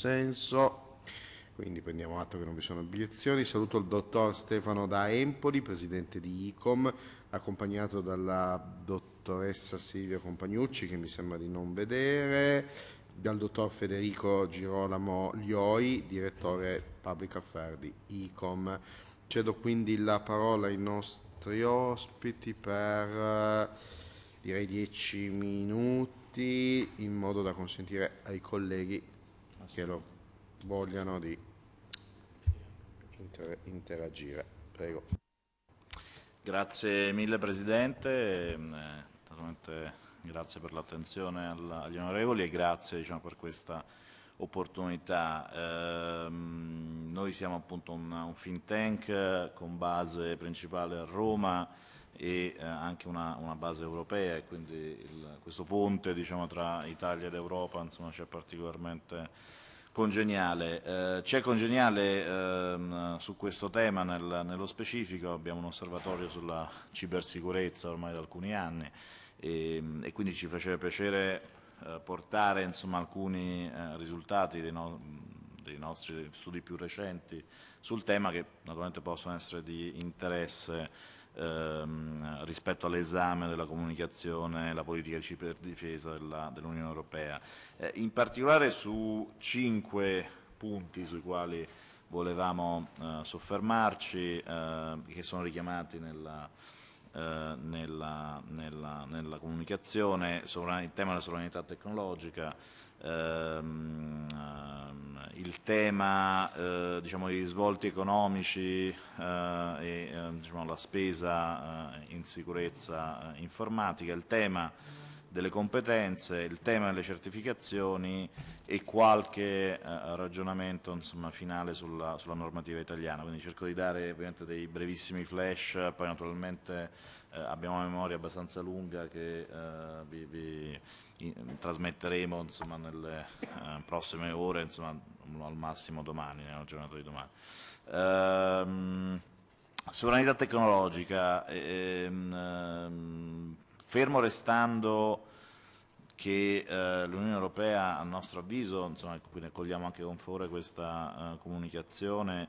consenso. Quindi prendiamo atto che non vi sono obiezioni. Saluto il dottor Stefano da Empoli, presidente di ICOM, accompagnato dalla dottoressa Silvia Compagnucci, che mi sembra di non vedere, dal dottor Federico Girolamo Lioi, direttore Public Affairs di ICOM. Cedo quindi la parola ai nostri ospiti per direi 10 minuti in modo da consentire ai colleghi che lo vogliano di inter interagire. Prego. Grazie mille Presidente, ehm, grazie per l'attenzione agli onorevoli e grazie diciamo, per questa opportunità. Eh, noi siamo appunto un, un, think tank con base principale a Roma e eh, anche una, una, base europea e quindi il, questo ponte diciamo, tra Italia ed Europa ci è particolarmente congeniale. Eh, c'è congeniale ehm, su questo tema nel, nello specifico, abbiamo un osservatorio sulla cibersicurezza ormai da alcuni anni e, ehm, e quindi ci faceva piacere eh, portare insomma, alcuni eh, risultati dei, no, dei, nostri studi più recenti sul tema che naturalmente possono essere di interesse ehm, rispetto all'esame della comunicazione la politica di ciberdifesa dell'Unione dell Europea. Eh, in particolare su cinque punti sui quali volevamo eh, soffermarci, eh, che sono richiamati nella, eh, nella, nella, nella comunicazione, il tema della sovranità tecnologica, Ehm, ehm, il tema eh, diciamo, dei risvolti economici eh, e ehm, diciamo, la spesa eh, in sicurezza eh, informatica, il tema delle competenze, il tema delle certificazioni e qualche eh, ragionamento insomma, finale sulla, sulla, normativa italiana. Quindi cerco di dare dei brevissimi flash, poi naturalmente eh, abbiamo una memoria abbastanza lunga che eh, vi, vi in, ehm, trasmetteremo insomma, nelle eh, prossime ore, insomma, al massimo domani, nella giornata di domani. Ehm, sovranità tecnologica, ehm, fermo restando che eh, l'Unione Europea a nostro avviso, insomma, quindi accogliamo anche con favore questa eh, comunicazione,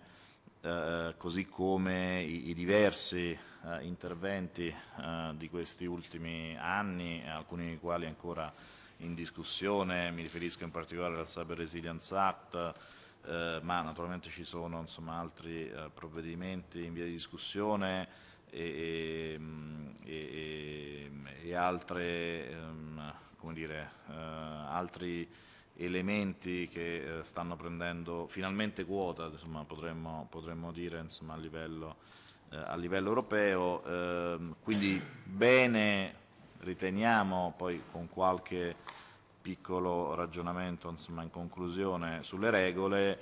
eh, così come i, i diversi eh, interventi eh, di questi ultimi anni, alcuni dei quali ancora in discussione, mi riferisco in particolare al Cyber Resilience Act, eh, ma naturalmente ci sono insomma, altri eh, provvedimenti in via di discussione e, e, e altre, ehm, dire, eh, altri elementi che eh, stanno prendendo finalmente quota, insomma, potremmo, potremmo, dire insomma, a livello eh, a livello europeo, eh, quindi bene riteniamo, poi con qualche piccolo ragionamento insomma, in conclusione sulle regole,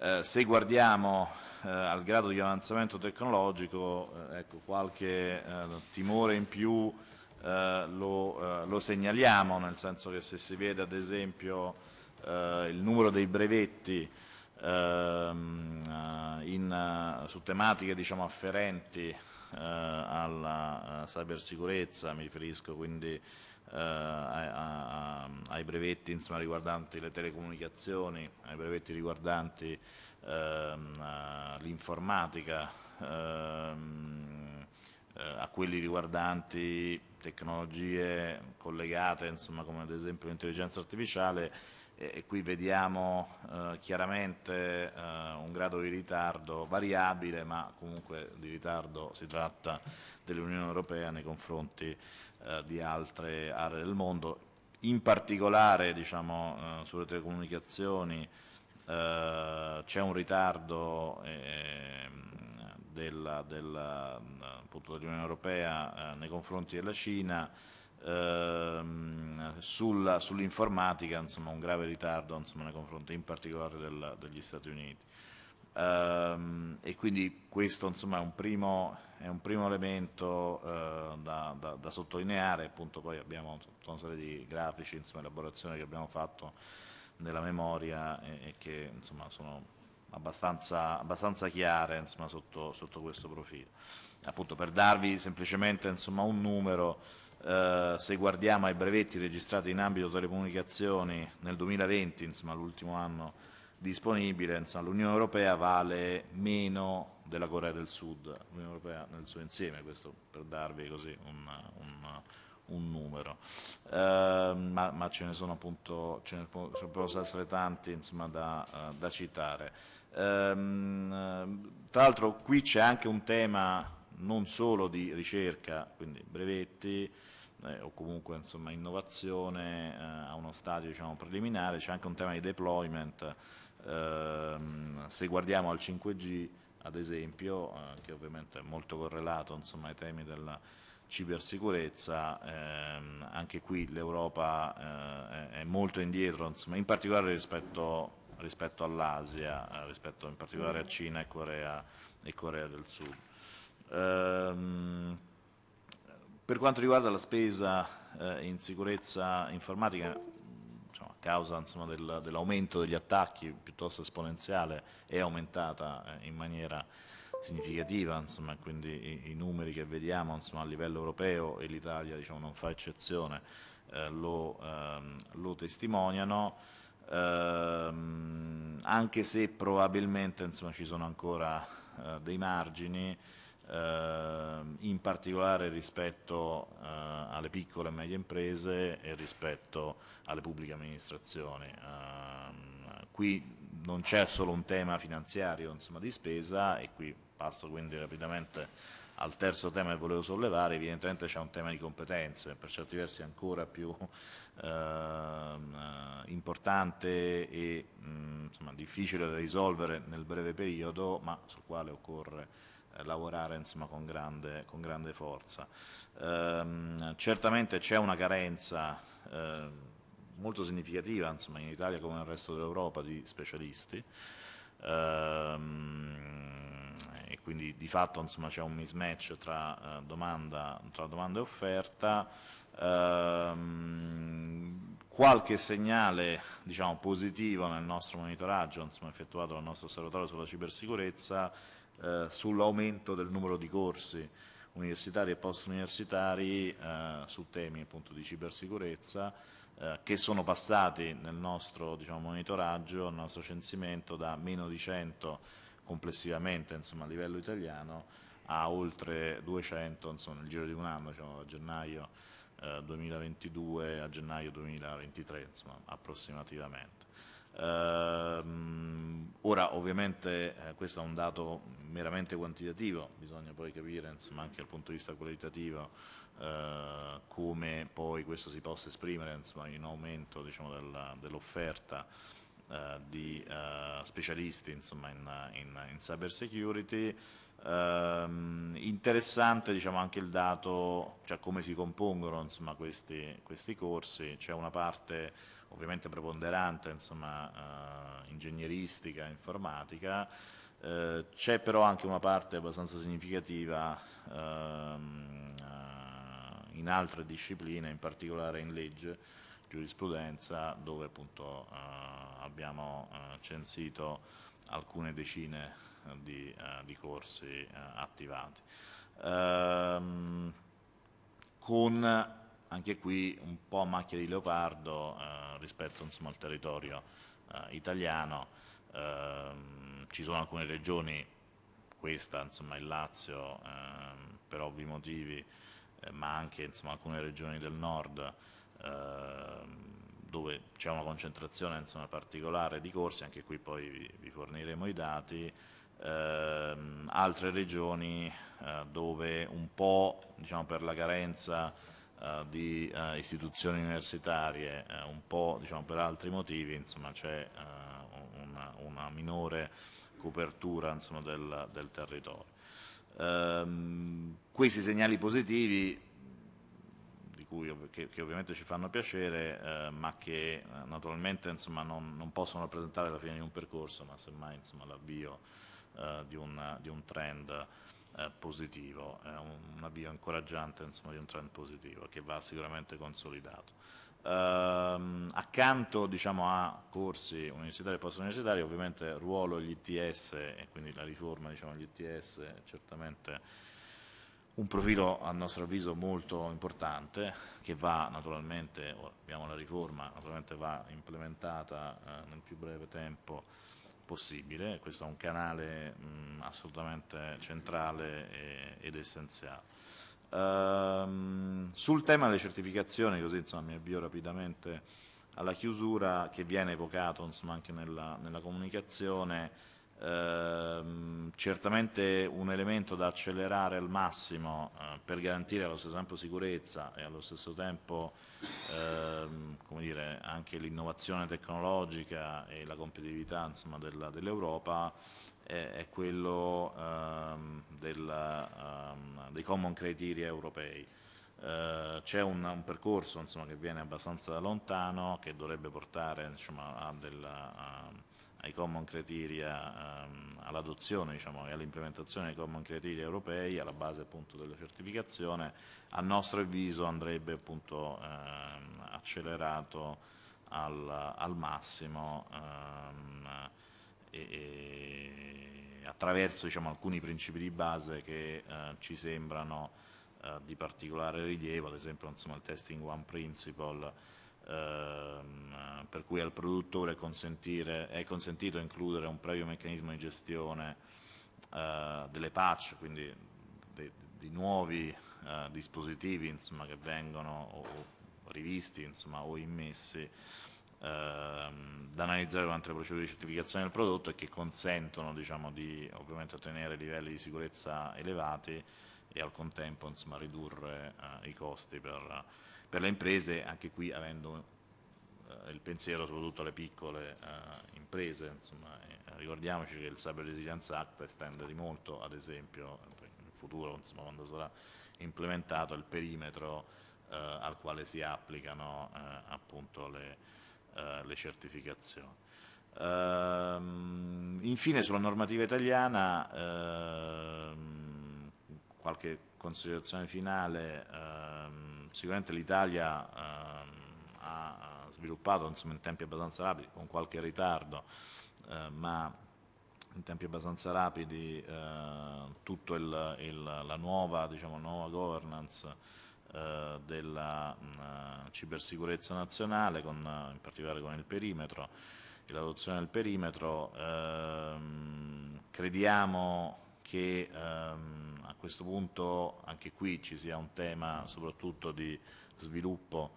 eh, se guardiamo eh, al grado di avanzamento tecnologico, eh, ecco, qualche eh, timore in più eh, lo, eh, lo, segnaliamo, nel senso che se si vede ad esempio il numero dei brevetti ehm, eh, in, eh, su tematiche diciamo, afferenti eh, alla eh, cybersicurezza, mi riferisco quindi eh, a, a, ai brevetti insomma, riguardanti le telecomunicazioni, ai brevetti riguardanti ehm, l'informatica, ehm, a quelli riguardanti tecnologie collegate insomma, come ad esempio l'intelligenza artificiale e, qui vediamo eh, chiaramente eh, un grado di ritardo variabile, ma comunque di ritardo si tratta dell'Unione Europea nei confronti eh, di altre aree del mondo, in particolare diciamo, eh, sulle telecomunicazioni eh, c'è un ritardo ehm, dell'Unione dell Europea eh, nei confronti della Cina, ehm, sull'informatica, sull un grave ritardo insomma, nei confronti in particolare del, degli Stati Uniti. Ehm, e quindi questo insomma, è, un primo, è, un primo, elemento eh, da, da, da, sottolineare, appunto poi abbiamo tutta una serie di grafici, insomma, elaborazioni che abbiamo fatto nella memoria e, e che insomma, sono abbastanza, abbastanza chiare insomma, sotto, sotto, questo profilo. Appunto per darvi semplicemente insomma, un numero eh, se guardiamo ai brevetti registrati in ambito telecomunicazioni nel 2020, l'ultimo anno disponibile, l'Unione Europea vale meno della Corea del Sud, l'Unione Europea nel suo insieme, questo per darvi così un, un, un numero, eh, ma, ma, ce ne sono appunto, ce ne possono essere tanti insomma, da, uh, da, citare. Ehm, tra l'altro qui c'è anche un tema non solo di ricerca, quindi brevetti, eh, o comunque insomma, innovazione eh, a uno stadio diciamo, preliminare, c'è anche un tema di deployment, eh, se guardiamo al 5G ad esempio, eh, che ovviamente è molto correlato insomma, ai temi della cibersicurezza, ehm, anche qui l'Europa eh, è molto indietro, insomma, in particolare rispetto, rispetto all'Asia, eh, rispetto in particolare a Cina e Corea, e Corea del Sud. Ehm, per quanto riguarda la spesa eh, in sicurezza informatica, diciamo, a causa del, dell'aumento degli attacchi piuttosto esponenziale, è aumentata eh, in maniera significativa, insomma, quindi i, i, numeri che vediamo insomma, a livello europeo e l'Italia diciamo, non fa eccezione, eh, lo, ehm, lo, testimoniano, ehm, anche se probabilmente insomma, ci sono ancora eh, dei margini Ehm, in particolare rispetto eh, alle piccole e medie imprese e rispetto alle pubbliche amministrazioni. Ehm, qui non c'è solo un tema finanziario insomma, di spesa e qui passo quindi rapidamente al terzo tema che volevo sollevare, evidentemente c'è un tema di competenze, per certi versi ancora più ehm, eh, importante e mh, mm, insomma, difficile da risolvere nel breve periodo, ma sul quale occorre eh, lavorare insomma, con, grande, con, grande, forza. Ehm, certamente c'è una carenza eh, molto significativa insomma, in Italia come nel resto dell'Europa di specialisti ehm, e quindi di fatto c'è un mismatch tra, eh, domanda, tra domanda e offerta ehm, qualche segnale diciamo, positivo nel nostro monitoraggio insomma, effettuato dal nostro osservatorio sulla cibersicurezza eh, sull'aumento del numero di corsi universitari e post-universitari eh, su temi appunto di cibersicurezza eh, che sono passati nel nostro diciamo, monitoraggio, nel nostro censimento da meno di 100 complessivamente insomma, a livello italiano a oltre 200 insomma, nel giro di un anno, diciamo, da gennaio eh, 2022 a gennaio 2023 insomma, approssimativamente. Ehm, ora ovviamente eh, questo è un dato meramente quantitativo, bisogna poi capire insomma, anche dal punto di vista qualitativo eh, come poi questo si possa esprimere insomma, in aumento diciamo, dell'offerta dell eh, di eh, specialisti insomma, in, in, in cyber security. Ehm, interessante diciamo, anche il dato, cioè come si compongono questi, questi corsi, c'è una parte ovviamente preponderante, insomma, eh, ingegneristica, informatica, eh, c'è però anche una parte abbastanza significativa ehm, eh, in altre discipline, in particolare in legge, giurisprudenza, dove appunto eh, abbiamo eh, censito alcune decine di, eh, di corsi attivati. Ehm, con anche qui un po' macchia di leopardo eh, rispetto insomma, al territorio eh, italiano, ehm, ci sono alcune regioni, questa insomma il Lazio ehm, per ovvi motivi, eh, ma anche insomma, alcune regioni del nord ehm, dove c'è una concentrazione insomma, particolare di corsi, anche qui poi vi, vi forniremo i dati, ehm, altre regioni eh, dove un po' diciamo, per la carenza eh, di eh, istituzioni universitarie, eh, un po' diciamo, per altri motivi c'è una, una, minore copertura insomma, del, del, territorio. Ehm, questi segnali positivi cui, che, che, ovviamente ci fanno piacere, eh, ma che eh, naturalmente insomma, non, non, possono rappresentare la fine di un percorso, ma semmai l'avvio eh, di, di, un trend eh, positivo, è un, un, avvio incoraggiante insomma, di un trend positivo che va sicuramente consolidato. Ehm, accanto diciamo, a corsi universitari e post-universitari ovviamente ruolo degli ITS e quindi la riforma diciamo, degli ITS è certamente un profilo a nostro avviso molto importante che va naturalmente, abbiamo la riforma, naturalmente va implementata eh, nel più breve tempo possibile, questo è un canale mh, mm, assolutamente centrale e, ed essenziale. Ehm, sul tema delle certificazioni, così insomma, mi avvio rapidamente alla chiusura che viene evocato insomma, anche nella, nella comunicazione, ehm, certamente un elemento da accelerare al massimo eh, per garantire allo stesso tempo sicurezza e allo stesso tempo Ehm, come dire, anche l'innovazione tecnologica e la competitività dell'Europa dell è, quello ehm, del, ehm, dei common criteria europei. Uh, c'è un, un, percorso insomma, che viene abbastanza da lontano, che dovrebbe portare insomma, a, della, ai common criteria, ehm, all'adozione diciamo, e all'implementazione dei common criteria europei alla base appunto della certificazione, a nostro avviso andrebbe appunto ehm, accelerato al, al massimo ehm, e, e attraverso diciamo, alcuni principi di base che eh, ci sembrano eh, di particolare rilievo, ad esempio insomma, il testing one principle Ehm, per cui al produttore è consentito includere un previo meccanismo di gestione eh, delle patch, quindi di, nuovi eh, dispositivi insomma, che vengono o, o rivisti insomma, o immessi ehm, da analizzare durante le procedure di certificazione del prodotto e che consentono diciamo, di ovviamente ottenere livelli di sicurezza elevati e al contempo insomma, ridurre eh, i costi per per le imprese, anche qui avendo eh, il pensiero soprattutto alle piccole eh, imprese, insomma, eh, ricordiamoci che il Cyber Resilience Act estende di molto, ad esempio, in futuro, insomma, quando sarà implementato, il perimetro eh, al quale si applicano eh, appunto le, eh, le certificazioni. Ehm, infine sulla normativa italiana ehm, qualche considerazione finale ehm, sicuramente l'Italia ehm, ha sviluppato insomma, in tempi abbastanza rapidi, con qualche ritardo, eh, ma in tempi abbastanza rapidi eh, tutta la nuova, diciamo, nuova governance eh, della mh, mm, eh, cibersicurezza nazionale, con, eh, in particolare con il perimetro e l'adozione del perimetro. Ehm, crediamo che ehm, a questo punto anche qui ci sia un tema soprattutto di sviluppo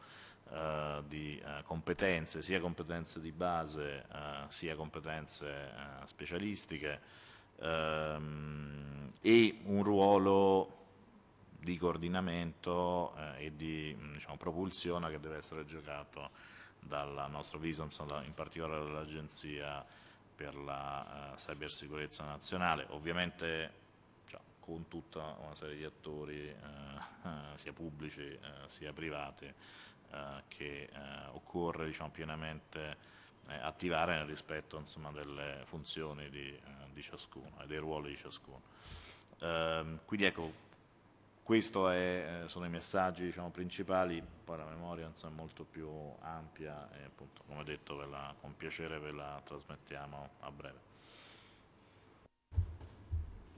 eh, di eh, competenze, sia competenze di base eh, sia competenze eh, specialistiche ehm, e un ruolo di coordinamento eh, e di diciamo, propulsione che deve essere giocato dal nostro Visons, in particolare dall'agenzia per la uh, cybersicurezza nazionale, ovviamente cioè, con tutta una serie di attori eh, eh, sia pubblici sia privati che occorre diciamo, pienamente attivare nel rispetto insomma, delle funzioni di, di, ciascuno e dei ruoli di ciascuno. Ehm, quindi ecco, questi eh, sono i messaggi diciamo, principali, poi la memoria insomma, è molto più ampia e appunto, come detto la, con piacere ve la trasmettiamo a breve.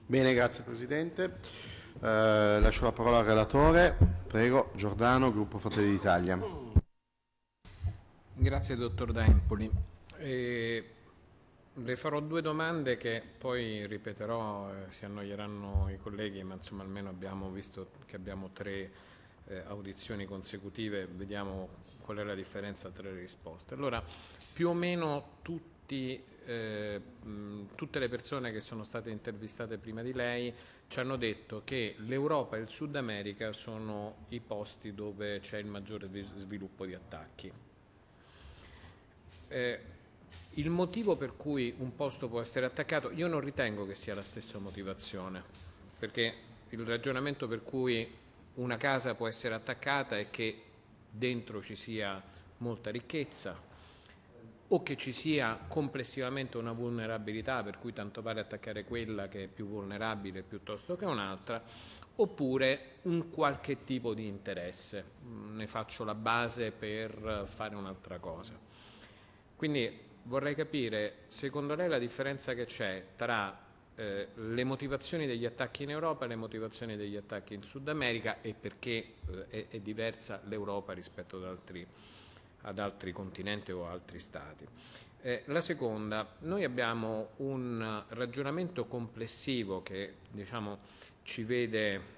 Bene, grazie Presidente. Eh, lascio la parola al relatore, prego, Giordano, Gruppo Fratelli d'Italia. Grazie Dottor D'Empoli. Eh, le farò due domande che poi ripeterò, eh, si annoieranno i colleghi, ma insomma almeno abbiamo visto che abbiamo tre eh, audizioni consecutive, vediamo qual è la differenza tra le risposte. Allora, più o meno tutti, eh, mh, tutte le persone che sono state intervistate prima di lei ci hanno detto che l'Europa e il Sud America sono i posti dove c'è il maggiore sviluppo di attacchi. Eh, il motivo per cui un posto può essere attaccato, io non ritengo che sia la stessa motivazione, perché il ragionamento per cui una casa può essere attaccata è che dentro ci sia molta ricchezza o che ci sia complessivamente una vulnerabilità, per cui tanto vale attaccare quella che è più vulnerabile piuttosto che un'altra, oppure un qualche tipo di interesse, mm, ne faccio la base per fare un'altra cosa. Quindi vorrei capire, secondo lei, la differenza che c'è tra eh, le motivazioni degli attacchi in Europa e le motivazioni degli attacchi in Sud America e perché eh, è, è, diversa l'Europa rispetto ad altri, ad altri, continenti o altri stati. Eh, la seconda, noi abbiamo un ragionamento complessivo che diciamo, ci vede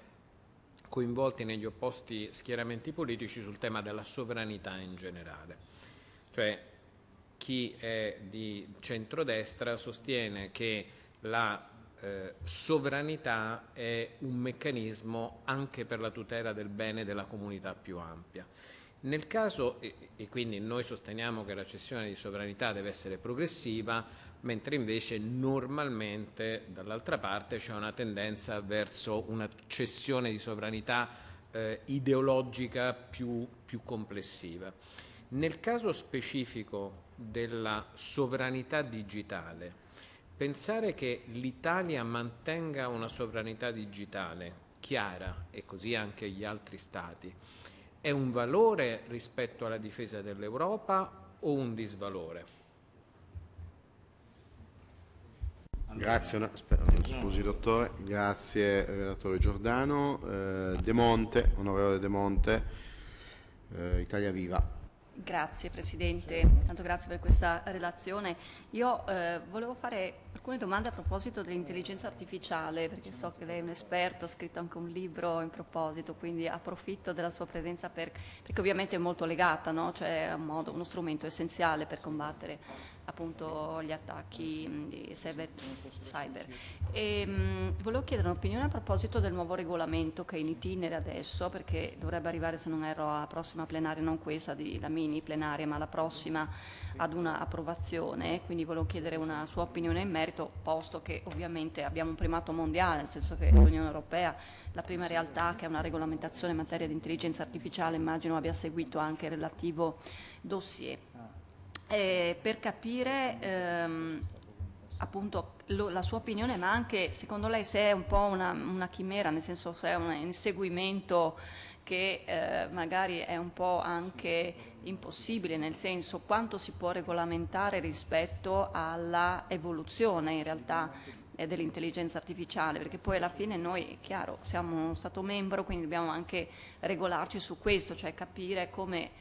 coinvolti negli opposti schieramenti politici sul tema della sovranità in generale. Cioè chi è di centrodestra sostiene che la eh, sovranità è un meccanismo anche per la tutela del bene della comunità più ampia. Nel caso, e, e quindi noi sosteniamo che la cessione di sovranità deve essere progressiva, mentre invece normalmente dall'altra parte c'è una tendenza verso una cessione di sovranità eh, ideologica più, più complessiva. Nel caso specifico della sovranità digitale, pensare che l'Italia mantenga una sovranità digitale chiara e così anche gli altri stati è un valore rispetto alla difesa dell'Europa o un disvalore? Grazie, no, scusi dottore, grazie relatore Giordano. Eh, De Monte, onorevole De Monte, eh, Italia Viva. Grazie Presidente, tanto grazie per questa relazione. Io eh, volevo fare alcune domande a proposito dell'intelligenza artificiale, perché so che lei è un esperto, ha scritto anche un libro in proposito, quindi approfitto della sua presenza per, perché ovviamente è molto legata, no? cioè è un modo, uno strumento essenziale per combattere appunto gli attacchi mm, cyber. cyber. E, ehm, mh, volevo chiedere un'opinione a proposito del nuovo regolamento che è in itinere adesso, perché dovrebbe arrivare, se non erro, alla prossima plenaria, non questa, di, la mini plenaria, ma la prossima ad una approvazione, quindi volevo chiedere una sua opinione in merito, posto che ovviamente abbiamo un primato mondiale, nel senso che l'Unione Europea, la prima realtà che ha una regolamentazione in materia di intelligenza artificiale, immagino abbia seguito anche il relativo dossier eh, per capire ehm, appunto lo, la sua opinione, ma anche secondo lei se è un po' una, una chimera, nel senso se è un inseguimento che eh, magari è un po' anche impossibile, nel senso quanto si può regolamentare rispetto alla evoluzione in realtà eh, dell'intelligenza artificiale, perché poi alla fine noi, è chiaro, siamo uno Stato membro, quindi dobbiamo anche regolarci su questo, cioè capire come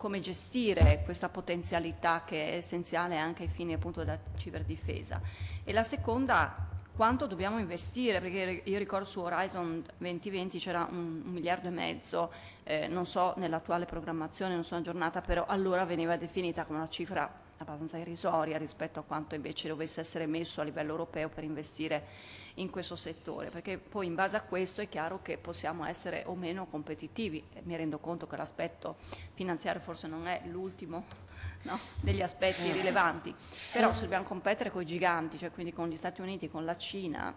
come gestire questa potenzialità che è essenziale anche ai fini appunto della ciberdifesa e la seconda quanto dobbiamo investire, perché io ricordo su Horizon 2020 c'era un, un, miliardo e mezzo, eh, non so nell'attuale programmazione, non sono aggiornata, però allora veniva definita come una cifra abbastanza irrisoria rispetto a quanto invece dovesse essere messo a livello europeo per investire in questo settore, perché poi in base a questo è chiaro che possiamo essere o meno competitivi. Mi rendo conto che l'aspetto finanziario forse non è l'ultimo no? degli aspetti eh. rilevanti, però se dobbiamo competere con i giganti, cioè quindi con gli Stati Uniti, con la Cina,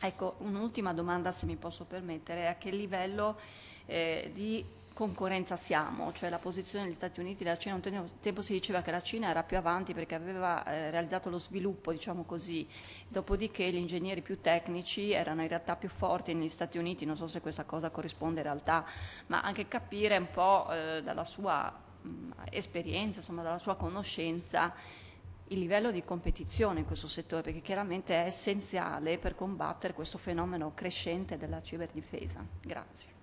ecco un'ultima domanda se mi posso permettere, a che livello eh, di concorrenza siamo, cioè la posizione degli Stati Uniti e della Cina, un tempo si diceva che la Cina era più avanti perché aveva eh, realizzato lo sviluppo, diciamo così, dopodiché gli ingegneri più tecnici erano in realtà più forti negli Stati Uniti, non so se questa cosa corrisponde in realtà, ma anche capire un po' eh, dalla sua mh, mm, esperienza, insomma dalla sua conoscenza il livello di competizione in questo settore perché chiaramente è essenziale per combattere questo fenomeno crescente della ciberdifesa. Grazie.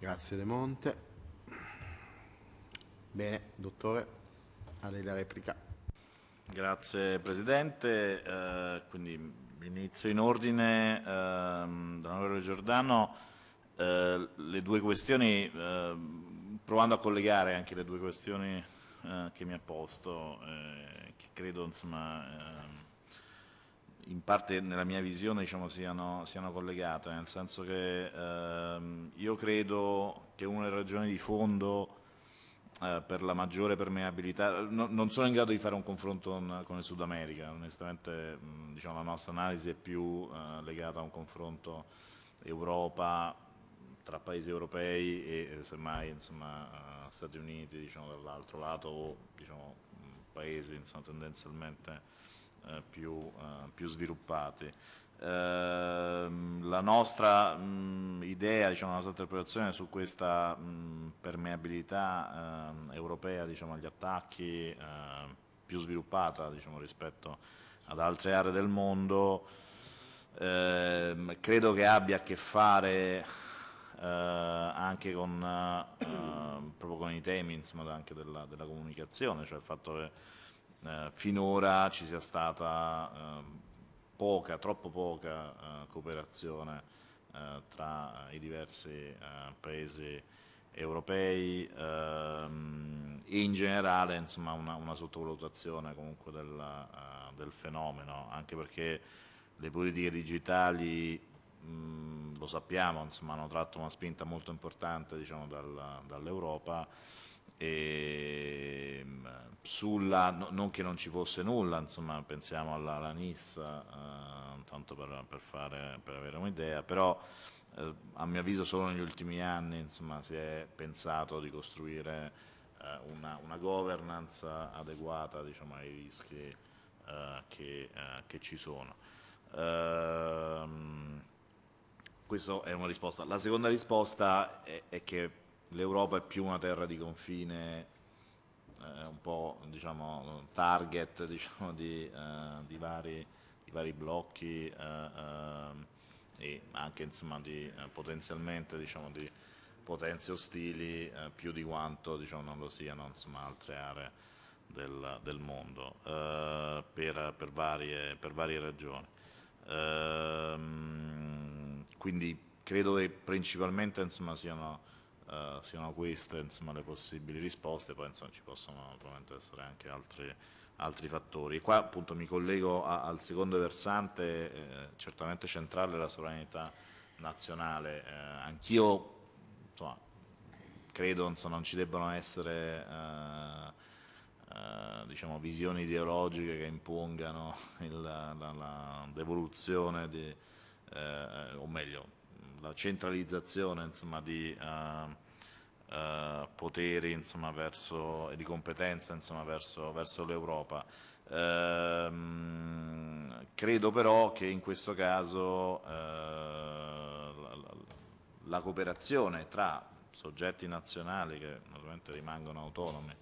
Grazie De Monte. Bene, dottore, a lei la replica. Grazie Presidente, eh, quindi inizio in ordine eh, dall'onorevole Giordano eh, le due questioni, eh, provando a collegare anche le due questioni eh, che mi ha posto, eh, che credo insomma eh, in parte nella mia visione diciamo, siano, siano, collegate, nel senso che ehm, io credo che una delle ragioni di fondo eh, per la maggiore permeabilità, no, non sono in grado di fare un confronto con, con il Sud America, onestamente mh, diciamo, la nostra analisi è più eh, legata a un confronto Europa tra paesi europei e semmai insomma, eh, Stati Uniti diciamo, dall'altro lato o diciamo, paesi insomma, tendenzialmente eh, più, eh, più sviluppati. Ehm, la nostra mh, idea, diciamo, la nostra interpretazione su questa mh, permeabilità ehm, europea diciamo, agli attacchi ehm, più sviluppata diciamo, rispetto ad altre aree del mondo, eh, credo che abbia a che fare eh, anche con, eh, con, i temi insomma, della, della, comunicazione, cioè il fatto che eh, finora ci sia stata ehm, poca, troppo poca eh, cooperazione eh, tra i diversi eh, paesi europei ehm, e in generale insomma, una, una, sottovalutazione comunque della, uh, del fenomeno, anche perché le politiche digitali, mh, lo sappiamo, insomma, hanno tratto una spinta molto importante diciamo, dal, dall'Europa e, ehm, sulla, non che non ci fosse nulla, insomma, pensiamo alla, alla Nissa, eh, tanto per, per, fare, per, avere un'idea, però eh, a mio avviso solo negli ultimi anni insomma, si è pensato di costruire eh, una, una, governance adeguata diciamo, ai rischi eh, che, eh, che, ci sono. Ehm, questa è una risposta. La seconda risposta è, è che l'Europa è più una terra di confine, eh, un po' diciamo, target diciamo, di, eh, di, vari, di, vari, blocchi eh, eh e anche insomma, di, eh, potenzialmente diciamo, di potenze ostili eh, più di quanto diciamo, non lo siano insomma, altre aree del, del mondo per, per, varie, per, varie, ragioni. Ehm, quindi credo che principalmente insomma, siano eh, siano queste insomma, le possibili risposte, poi insomma, ci possono essere anche altri, altri, fattori. qua appunto mi collego a, al secondo versante, eh, certamente centrale, la sovranità nazionale. Eh, Anch'io credo insomma, non ci debbano essere... Uh, diciamo, visioni ideologiche che impongano il, la, devoluzione, di, uh, o meglio, la centralizzazione insomma, di, uh, eh, poteri insomma, verso, e di competenza insomma, verso, verso l'Europa. Ehm, credo però che in questo caso eh, la, la, cooperazione tra soggetti nazionali che naturalmente rimangono autonomi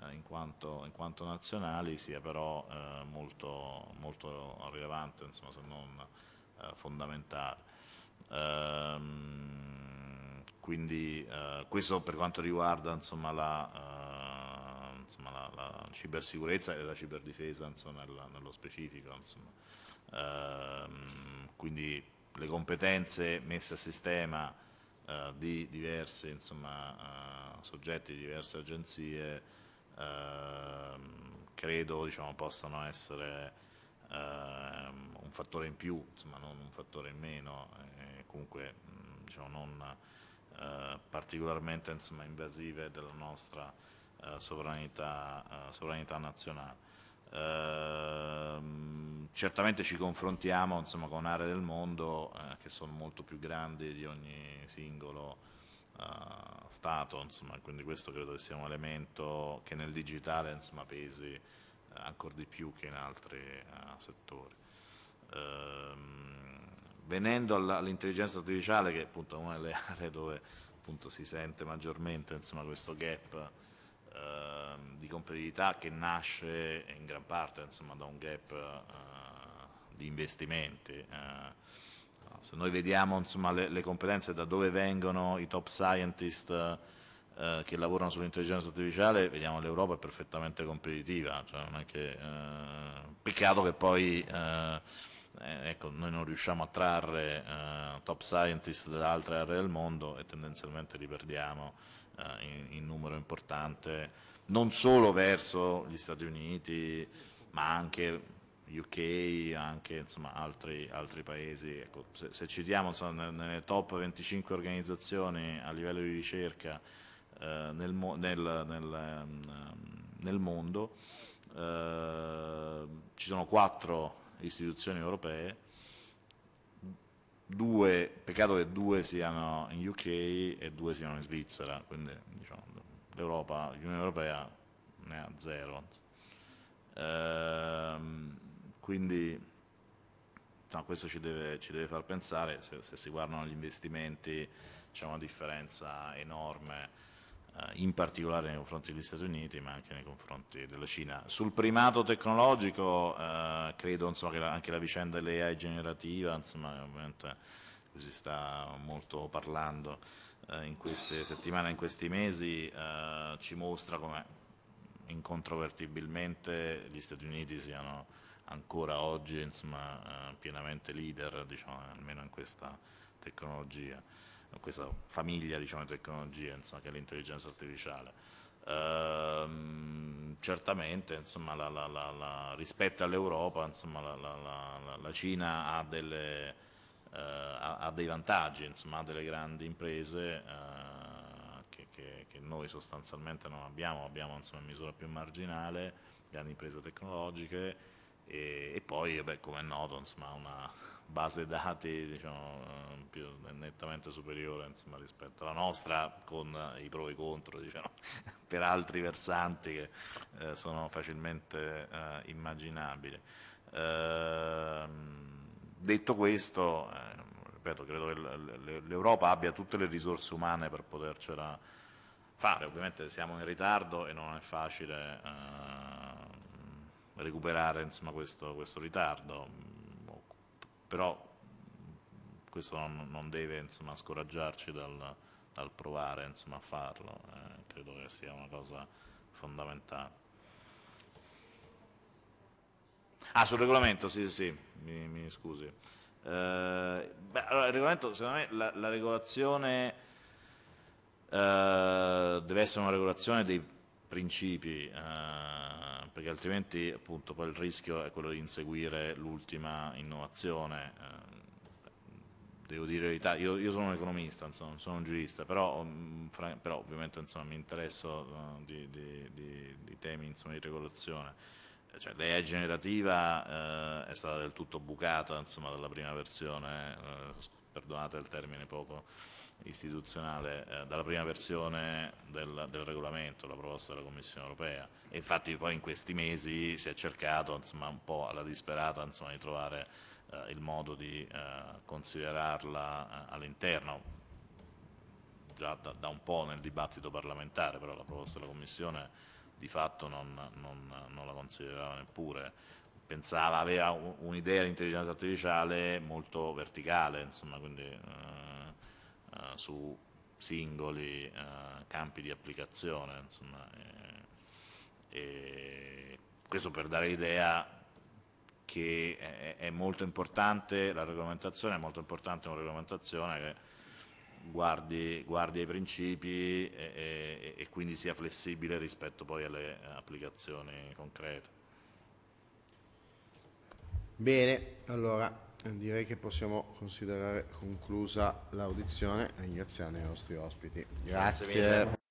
eh, in, quanto, in, quanto, nazionali sia però eh, molto, molto, rilevante, insomma, se non eh, fondamentale. Ehm, quindi eh, questo per quanto riguarda insomma, la, eh, insomma, la, la, cibersicurezza e la ciberdifesa insomma, nella, nello specifico. Ehm, quindi le competenze messe a sistema eh, di diversi eh, soggetti, di diverse agenzie, ehm, credo diciamo, possano essere eh, un fattore in più, insomma, non un fattore in meno, eh, comunque diciamo, non eh, particolarmente insomma, invasive della nostra eh, sovranità, eh, sovranità, nazionale. Ehm, certamente ci confrontiamo insomma, con aree del mondo eh, che sono molto più grandi di ogni singolo eh, Stato, insomma, quindi questo credo sia un elemento che nel digitale pesi ancora di più che in altri settori. Ehm, venendo all'intelligenza artificiale, che è appunto una delle aree dove appunto, si sente maggiormente insomma, questo gap eh, di competitività che nasce in gran parte insomma, da un gap eh, di investimenti. Eh, se noi vediamo insomma, le, le, competenze da dove vengono i top scientist eh, che lavorano sull'intelligenza artificiale, vediamo l'Europa è perfettamente competitiva, cioè, che, eh, peccato che poi eh, eh, ecco, noi non riusciamo a trarre eh, top scientist da altre aree del mondo e tendenzialmente li perdiamo eh, in, in, numero importante, non solo verso gli Stati Uniti, ma anche UK, anche insomma, altri, altri, paesi. Ecco, se, se, ci diamo insomma, nelle top 25 organizzazioni a livello di ricerca eh, nel, nel, nel, ehm, nel, mondo, eh, ci sono quattro istituzioni europee, due, peccato che due siano in UK e due siano in Svizzera, quindi diciamo, l'Europa, l'Unione Europea ne ha zero. Ehm, quindi no, questo ci deve, ci deve, far pensare, se, se si guardano gli investimenti c'è una differenza enorme eh, in particolare nei confronti degli Stati Uniti ma anche nei confronti della Cina. Sul primato tecnologico eh, credo insomma, che anche la vicenda dell'AI generativa, insomma, ovviamente si sta molto parlando eh, in queste settimane, in questi mesi, eh, ci mostra come incontrovertibilmente gli Stati Uniti siano ancora oggi insomma, eh, pienamente leader, diciamo, almeno in questa tecnologia questa famiglia diciamo, di tecnologie insomma, che è l'intelligenza artificiale. Ehm, certamente insomma, la, la, la, rispetto all'Europa insomma, la, Cina ha, delle, eh, ha, ha, dei vantaggi, insomma, ha delle grandi imprese eh, che, che, che, noi sostanzialmente non abbiamo, abbiamo insomma, in misura più marginale, grandi imprese tecnologiche e, e poi eh beh, come è noto insomma, una, base dati diciamo, eh, più nettamente superiore insomma, rispetto alla nostra, con i pro e i contro diciamo, per altri versanti che eh, sono facilmente eh, immaginabili. Eh, detto questo, eh, ripeto, credo che l'Europa abbia tutte le risorse umane per potercela fare, ovviamente siamo in ritardo e non è facile ehm, recuperare insomma, questo, questo ritardo però mm, questo non, non deve insomma, scoraggiarci dal, dal provare insomma, a farlo, eh, credo che sia una cosa fondamentale. Ah, sul regolamento, sì, sì, sì mi, mi scusi. Eh, beh, allora, il regolamento, secondo me, la, la regolazione eh, deve essere una regolazione dei principi eh, perché altrimenti appunto poi il rischio è quello di inseguire l'ultima innovazione. Eh, devo dire la verità, io, io, sono un economista, insomma, non sono un giurista, però, mm, però ovviamente insomma, mi interesso eh, di, di, di, di temi insomma, di regolazione. Cioè, l'EA generativa eh, è stata del tutto bucata insomma, dalla prima versione, eh, perdonate il termine poco istituzionale eh, dalla prima versione del, del, regolamento, la proposta della Commissione europea. E infatti poi in questi mesi si è cercato insomma, un po' alla disperata insomma, di trovare eh, il modo di eh, considerarla eh, all'interno, già da, da, un po' nel dibattito parlamentare, però la proposta della Commissione di fatto non, non, non la considerava neppure pensava, aveva un'idea di intelligenza artificiale molto verticale, insomma, quindi eh, eh, su singoli eh, campi di applicazione. Insomma, eh, questo per dare l'idea che è, è, molto importante la regolamentazione, è molto importante una regolamentazione che guardi, guardi ai principi e, e, e, quindi sia flessibile rispetto poi alle applicazioni concrete. Bene, allora Direi che possiamo considerare conclusa l'audizione e ringraziare i nostri ospiti. Grazie. Grazie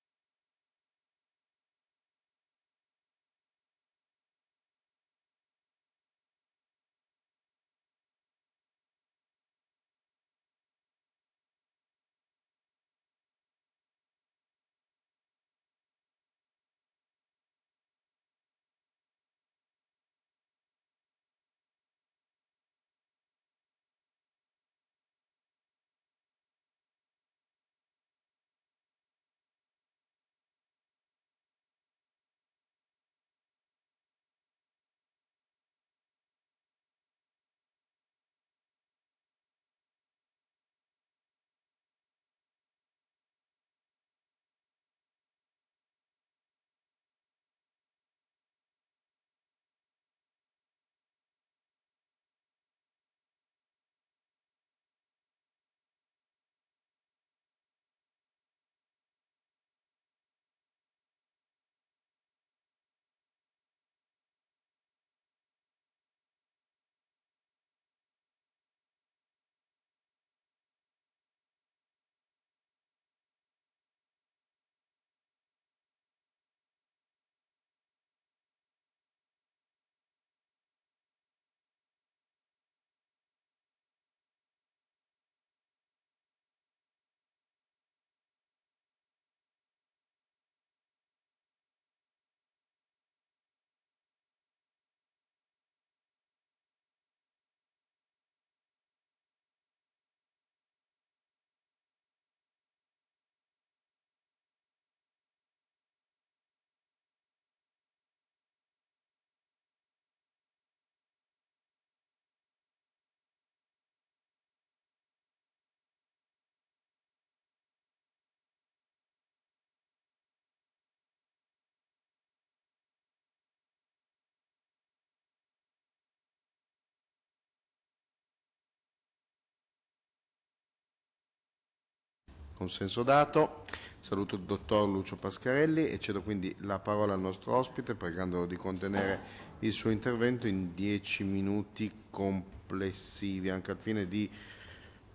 Consenso dato. Saluto il dottor Lucio Pascarelli e cedo quindi la parola al nostro ospite pregandolo di contenere il suo intervento in dieci minuti complessivi, anche al fine di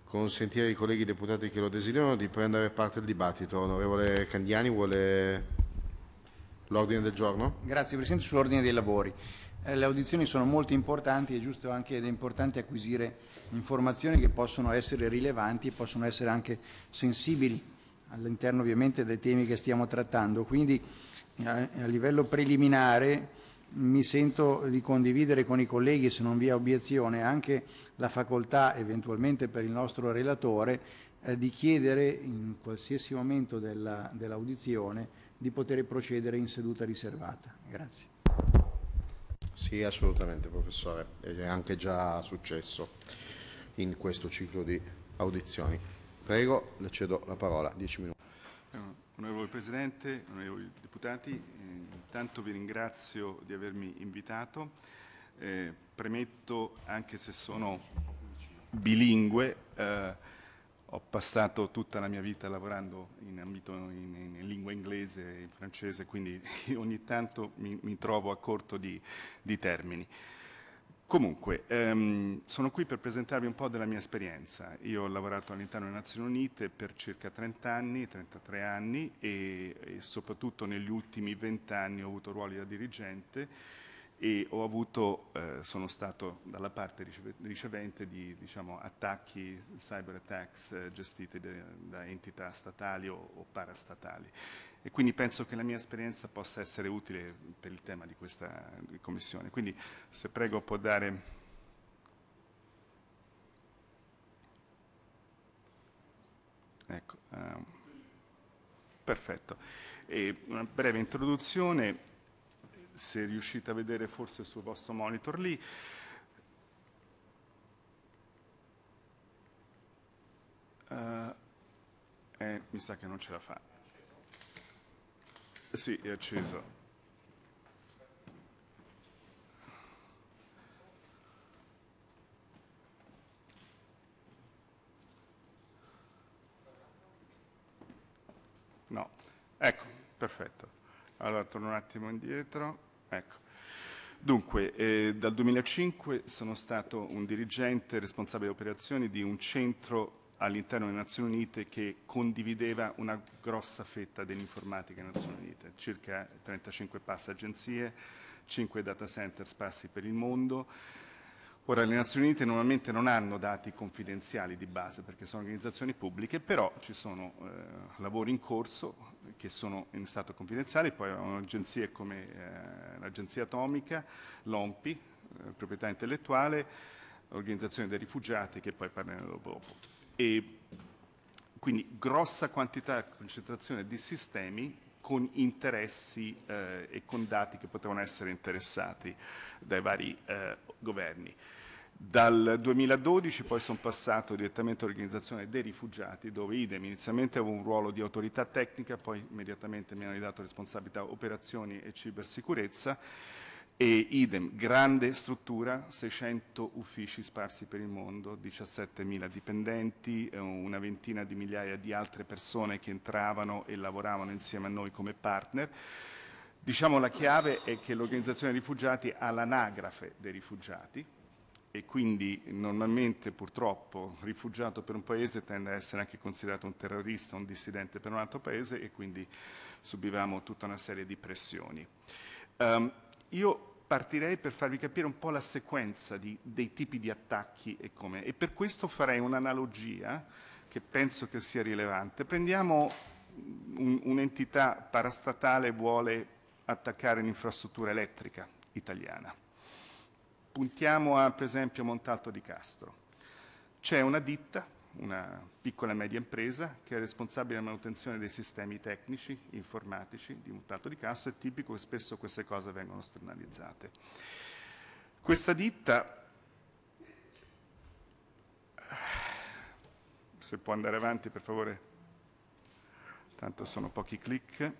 consentire ai colleghi deputati che lo desiderano di prendere parte al dibattito. Onorevole Candiani vuole l'ordine del giorno? Grazie Presidente, sull'ordine dei lavori. Eh, le audizioni sono molto importanti, è giusto anche ed è importante acquisire informazioni che possono essere rilevanti e possono essere anche sensibili all'interno ovviamente dei temi che stiamo trattando. Quindi a, a livello preliminare mi sento di condividere con i colleghi, se non vi è obiezione, anche la facoltà eventualmente per il nostro relatore eh, di chiedere in qualsiasi momento dell'audizione dell di poter procedere in seduta riservata. Grazie. Sì, assolutamente professore, è anche già successo in questo ciclo di audizioni. Prego, le cedo la parola, Dieci minuti. Eh, onorevole Presidente, onorevoli deputati, eh, intanto vi ringrazio di avermi invitato. Eh, premetto, anche se sono bilingue, eh, ho passato tutta la mia vita lavorando in ambito in, in lingua inglese e in francese, quindi ogni tanto mi, mi trovo a corto di, di termini. Comunque, ehm, sono qui per presentarvi un po' della mia esperienza. Io ho lavorato all'interno delle Nazioni Unite per circa 30 anni, 33 anni, e, e soprattutto negli ultimi 20 anni ho avuto ruoli da dirigente e ho avuto, eh, sono stato dalla parte ricevente di diciamo, attacchi, cyber attacks eh, gestiti de, da entità statali o, o, parastatali. E quindi penso che la mia esperienza possa essere utile per il tema di questa commissione. Quindi se prego può dare... Ecco, um, perfetto. E una breve introduzione se riuscite a vedere forse sul vostro monitor lì. Uh, eh, mi sa che non ce la fa. Sì, è acceso. No, ecco, perfetto. Allora torno un attimo indietro. Ecco. Dunque, eh, dal 2005 sono stato un dirigente responsabile di operazioni di un centro all'interno delle Nazioni Unite che condivideva una grossa fetta dell'informatica delle Nazioni Unite, circa 35 passa agenzie, 5 data center sparsi per il mondo. Ora le Nazioni Unite normalmente non hanno dati confidenziali di base perché sono organizzazioni pubbliche, però ci sono eh, lavori in corso, che sono in stato confidenziale, poi abbiamo agenzie come eh, l'Agenzia Atomica, l'OMPI, eh, proprietà intellettuale, l'Organizzazione dei Rifugiati, che poi parleremo dopo. E quindi grossa quantità e concentrazione di sistemi con interessi eh, e con dati che potevano essere interessati dai vari eh, governi. Dal 2012 poi sono passato direttamente all'organizzazione dei rifugiati dove idem inizialmente avevo un ruolo di autorità tecnica, poi immediatamente mi hanno ridato responsabilità operazioni e cibersicurezza e idem grande struttura, 600 uffici sparsi per il mondo, 17.000 dipendenti, eh, una ventina di migliaia di altre persone che entravano e lavoravano insieme a noi come partner. Diciamo la chiave è che l'organizzazione dei rifugiati ha l'anagrafe dei rifugiati, e quindi normalmente purtroppo rifugiato per un paese tende a essere anche considerato un terrorista, un dissidente per un altro paese e quindi subivamo tutta una serie di pressioni. Um, io partirei per farvi capire un po' la sequenza di, dei tipi di attacchi e come e per questo farei un'analogia che penso che sia rilevante. Prendiamo un'entità parastatale vuole attaccare un'infrastruttura elettrica italiana Puntiamo a, per esempio, Montalto di Castro. C'è una ditta, una piccola e media impresa, che è responsabile della manutenzione dei sistemi tecnici, informatici di Montalto di Castro. È tipico che spesso queste cose vengono esternalizzate. Questa ditta se può andare avanti per favore, tanto sono pochi clic.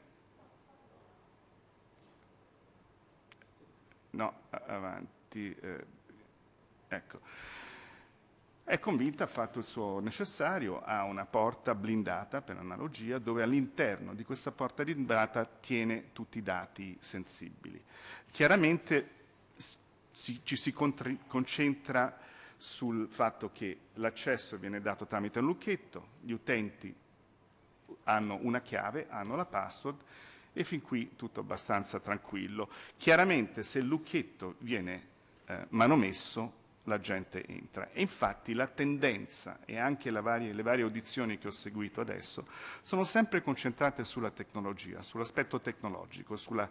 No, avanti tutti. Eh, ecco. È convinta, ha fatto il suo necessario, ha una porta blindata, per analogia, dove all'interno di questa porta blindata tiene tutti i dati sensibili. Chiaramente si, ci si concentra sul fatto che l'accesso viene dato tramite un lucchetto, gli utenti hanno una chiave, hanno la password e fin qui tutto abbastanza tranquillo. Chiaramente se il lucchetto viene eh, manomesso la gente entra. E infatti la tendenza e anche varie, le varie audizioni che ho seguito adesso sono sempre concentrate sulla tecnologia, sull'aspetto tecnologico, sulla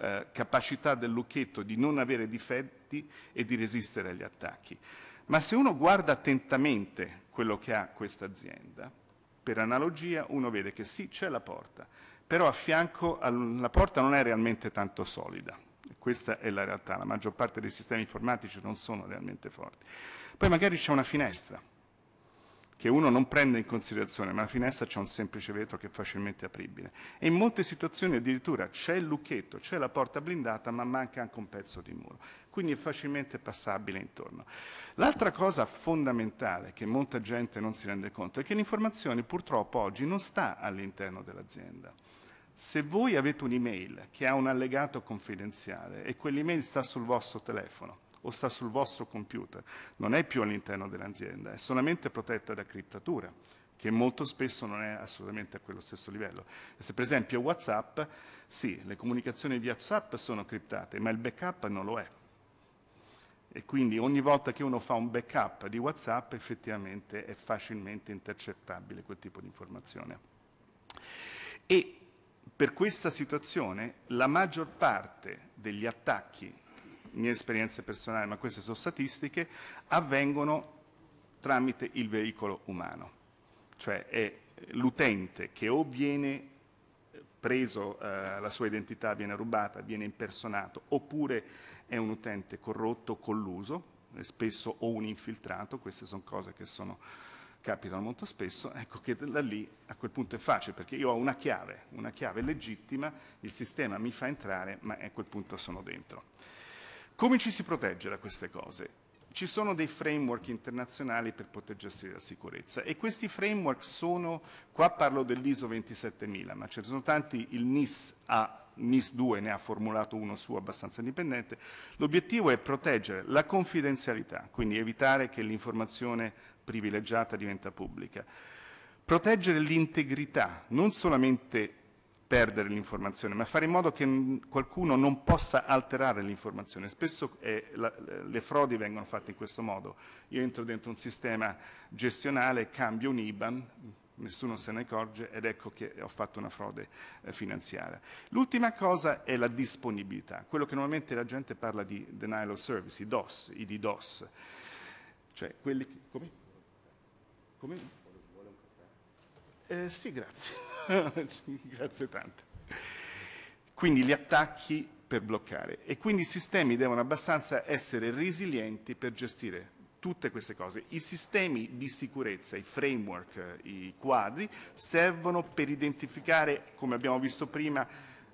eh, capacità del lucchetto di non avere difetti e di resistere agli attacchi. Ma se uno guarda attentamente quello che ha questa azienda, per analogia uno vede che sì, c'è la porta, però a fianco alla porta non è realmente tanto solida questa è la realtà, la maggior parte dei sistemi informatici non sono realmente forti. Poi magari c'è una finestra che uno non prende in considerazione, ma la finestra c'è un semplice vetro che è facilmente apribile. E in molte situazioni addirittura c'è il lucchetto, c'è la porta blindata, ma manca anche un pezzo di muro. Quindi è facilmente passabile intorno. L'altra cosa fondamentale che molta gente non si rende conto è che l'informazione purtroppo oggi non sta all'interno dell'azienda se voi avete un'email che ha un allegato confidenziale e quell'email sta sul vostro telefono o sta sul vostro computer, non è più all'interno dell'azienda, è solamente protetta da criptatura, che molto spesso non è assolutamente a quello stesso livello. Se per esempio WhatsApp, sì, le comunicazioni di WhatsApp sono criptate, ma il backup non lo è. E quindi ogni volta che uno fa un backup di WhatsApp effettivamente è facilmente intercettabile quel tipo di informazione. E per questa situazione la maggior parte degli attacchi, mie esperienze personali, ma queste sono statistiche, avvengono tramite il veicolo umano, cioè è l'utente che o viene eh, preso, eh, la sua identità viene rubata, viene impersonato, oppure è un utente corrotto, colluso, spesso o un infiltrato, queste sono cose che sono capitano molto spesso, ecco che da lì a quel punto è facile, perché io ho una chiave, una chiave legittima, il sistema mi fa entrare, ma a quel punto sono dentro. Come ci si protegge da queste cose? Ci sono dei framework internazionali per poter gestire la sicurezza e questi framework sono, qua parlo dell'ISO 27000, ma ce ne sono tanti, il NIS ha NIS 2 ne ha formulato uno suo abbastanza indipendente, l'obiettivo è proteggere la confidenzialità, quindi evitare che l'informazione privilegiata diventa pubblica, proteggere l'integrità, non solamente perdere l'informazione, ma fare in modo che qualcuno non possa alterare l'informazione. Spesso eh, la, le frodi vengono fatte in questo modo. Io entro dentro un sistema gestionale, cambio un IBAN, nessuno se ne accorge ed ecco che ho fatto una frode eh, finanziaria. L'ultima cosa è la disponibilità, quello che normalmente la gente parla di denial of service, i DOS, i DDoS, cioè quelli che... Come? Come? Eh, sì, grazie, grazie tante. Quindi gli attacchi per bloccare e quindi i sistemi devono abbastanza essere resilienti per gestire tutte queste cose. I sistemi di sicurezza, i framework, eh, i quadri servono per identificare, come abbiamo visto prima,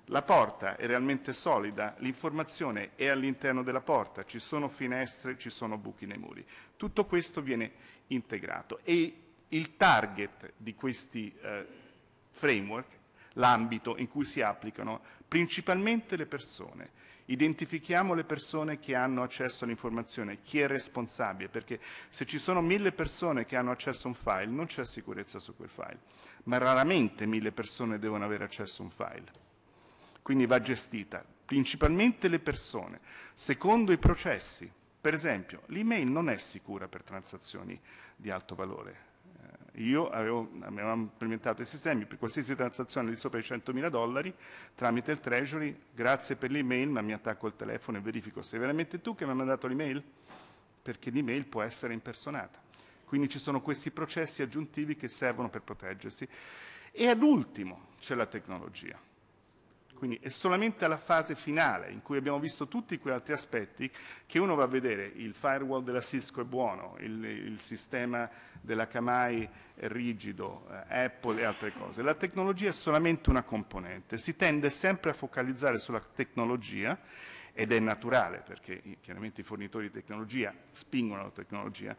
la porta è realmente solida, l'informazione è all'interno della porta, ci sono finestre, ci sono buchi nei muri. Tutto questo viene integrato e il target di questi eh, framework, l'ambito in cui si applicano principalmente le persone, Identifichiamo le persone che hanno accesso all'informazione, chi è responsabile, perché se ci sono mille persone che hanno accesso a un file non c'è sicurezza su quel file, ma raramente mille persone devono avere accesso a un file. Quindi va gestita, principalmente le persone, secondo i processi. Per esempio, l'email non è sicura per transazioni di alto valore, io avevo, avevo implementato i sistemi per qualsiasi transazione di sopra i 100.000 dollari tramite il Treasury, grazie per l'email, ma mi attacco al telefono e verifico se è veramente tu che mi hai mandato l'email, perché l'email può essere impersonata. Quindi ci sono questi processi aggiuntivi che servono per proteggersi. E ad ultimo c'è la tecnologia. Quindi è solamente alla fase finale, in cui abbiamo visto tutti quegli altri aspetti, che uno va a vedere il firewall della Cisco è buono, il, il sistema della Kamai è rigido, eh, Apple e altre cose. La tecnologia è solamente una componente, si tende sempre a focalizzare sulla tecnologia ed è naturale perché chiaramente i fornitori di tecnologia spingono la tecnologia,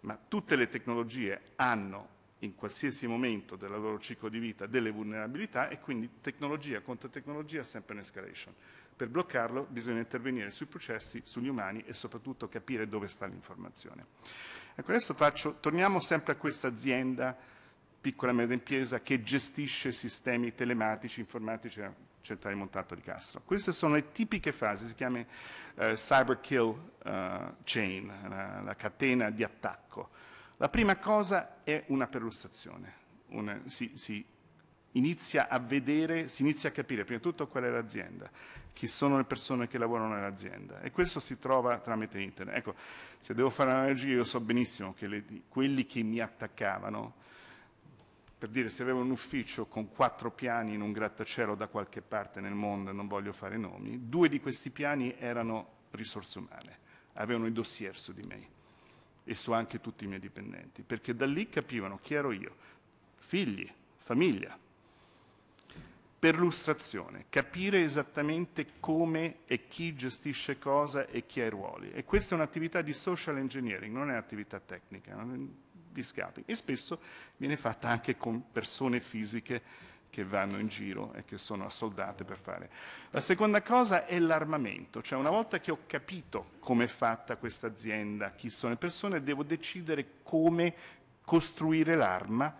ma tutte le tecnologie hanno in qualsiasi momento del loro ciclo di vita delle vulnerabilità e quindi tecnologia contro tecnologia è sempre in escalation. Per bloccarlo bisogna intervenire sui processi, sugli umani e soprattutto capire dove sta l'informazione. Ecco, adesso faccio, torniamo sempre a questa azienda, piccola e media impresa, che gestisce sistemi telematici, informatici, eh, centrale montato di Castro. Queste sono le tipiche fasi, si chiama eh, cyber kill uh, chain, la, la catena di attacco la prima cosa è una perlustrazione, una, si, si, inizia a vedere, si inizia a capire prima di tutto qual è l'azienda, chi sono le persone che lavorano nell'azienda e questo si trova tramite internet. Ecco, se devo fare un'analogia io so benissimo che le, quelli che mi attaccavano, per dire se avevo un ufficio con quattro piani in un grattacielo da qualche parte nel mondo, non voglio fare nomi, due di questi piani erano risorse umane, avevano i dossier su di me e so anche tutti i miei dipendenti, perché da lì capivano chi ero io, figli, famiglia. Perlustrazione, capire esattamente come e chi gestisce cosa e chi ha i ruoli. E questa è un'attività di social engineering, non è un'attività tecnica, non è di scouting. E spesso viene fatta anche con persone fisiche che vanno in giro e che sono assoldate per fare. La seconda cosa è l'armamento, cioè una volta che ho capito come è fatta questa azienda, chi sono le persone, devo decidere come costruire l'arma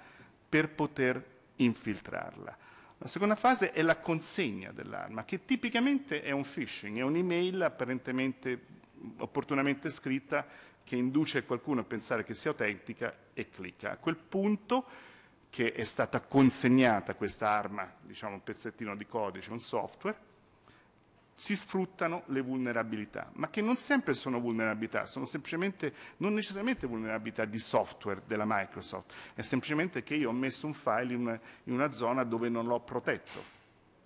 per poter infiltrarla. La seconda fase è la consegna dell'arma, che tipicamente è un phishing, è un'email apparentemente opportunamente scritta che induce qualcuno a pensare che sia autentica e clicca. A quel punto che è stata consegnata questa arma, diciamo un pezzettino di codice, un software, si sfruttano le vulnerabilità, ma che non sempre sono vulnerabilità, sono semplicemente, non necessariamente vulnerabilità di software della Microsoft, è semplicemente che io ho messo un file in una, in una zona dove non l'ho protetto,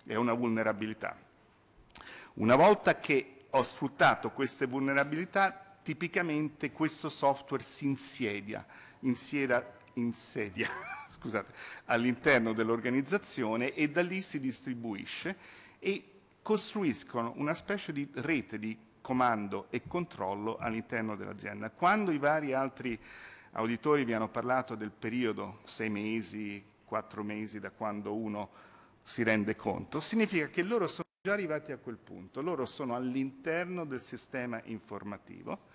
è una vulnerabilità. Una volta che ho sfruttato queste vulnerabilità, tipicamente questo software si insiedia, insieda, insedia, insedia all'interno dell'organizzazione e da lì si distribuisce e costruiscono una specie di rete di comando e controllo all'interno dell'azienda. Quando i vari altri auditori vi hanno parlato del periodo, sei mesi, quattro mesi da quando uno si rende conto, significa che loro sono già arrivati a quel punto, loro sono all'interno del sistema informativo,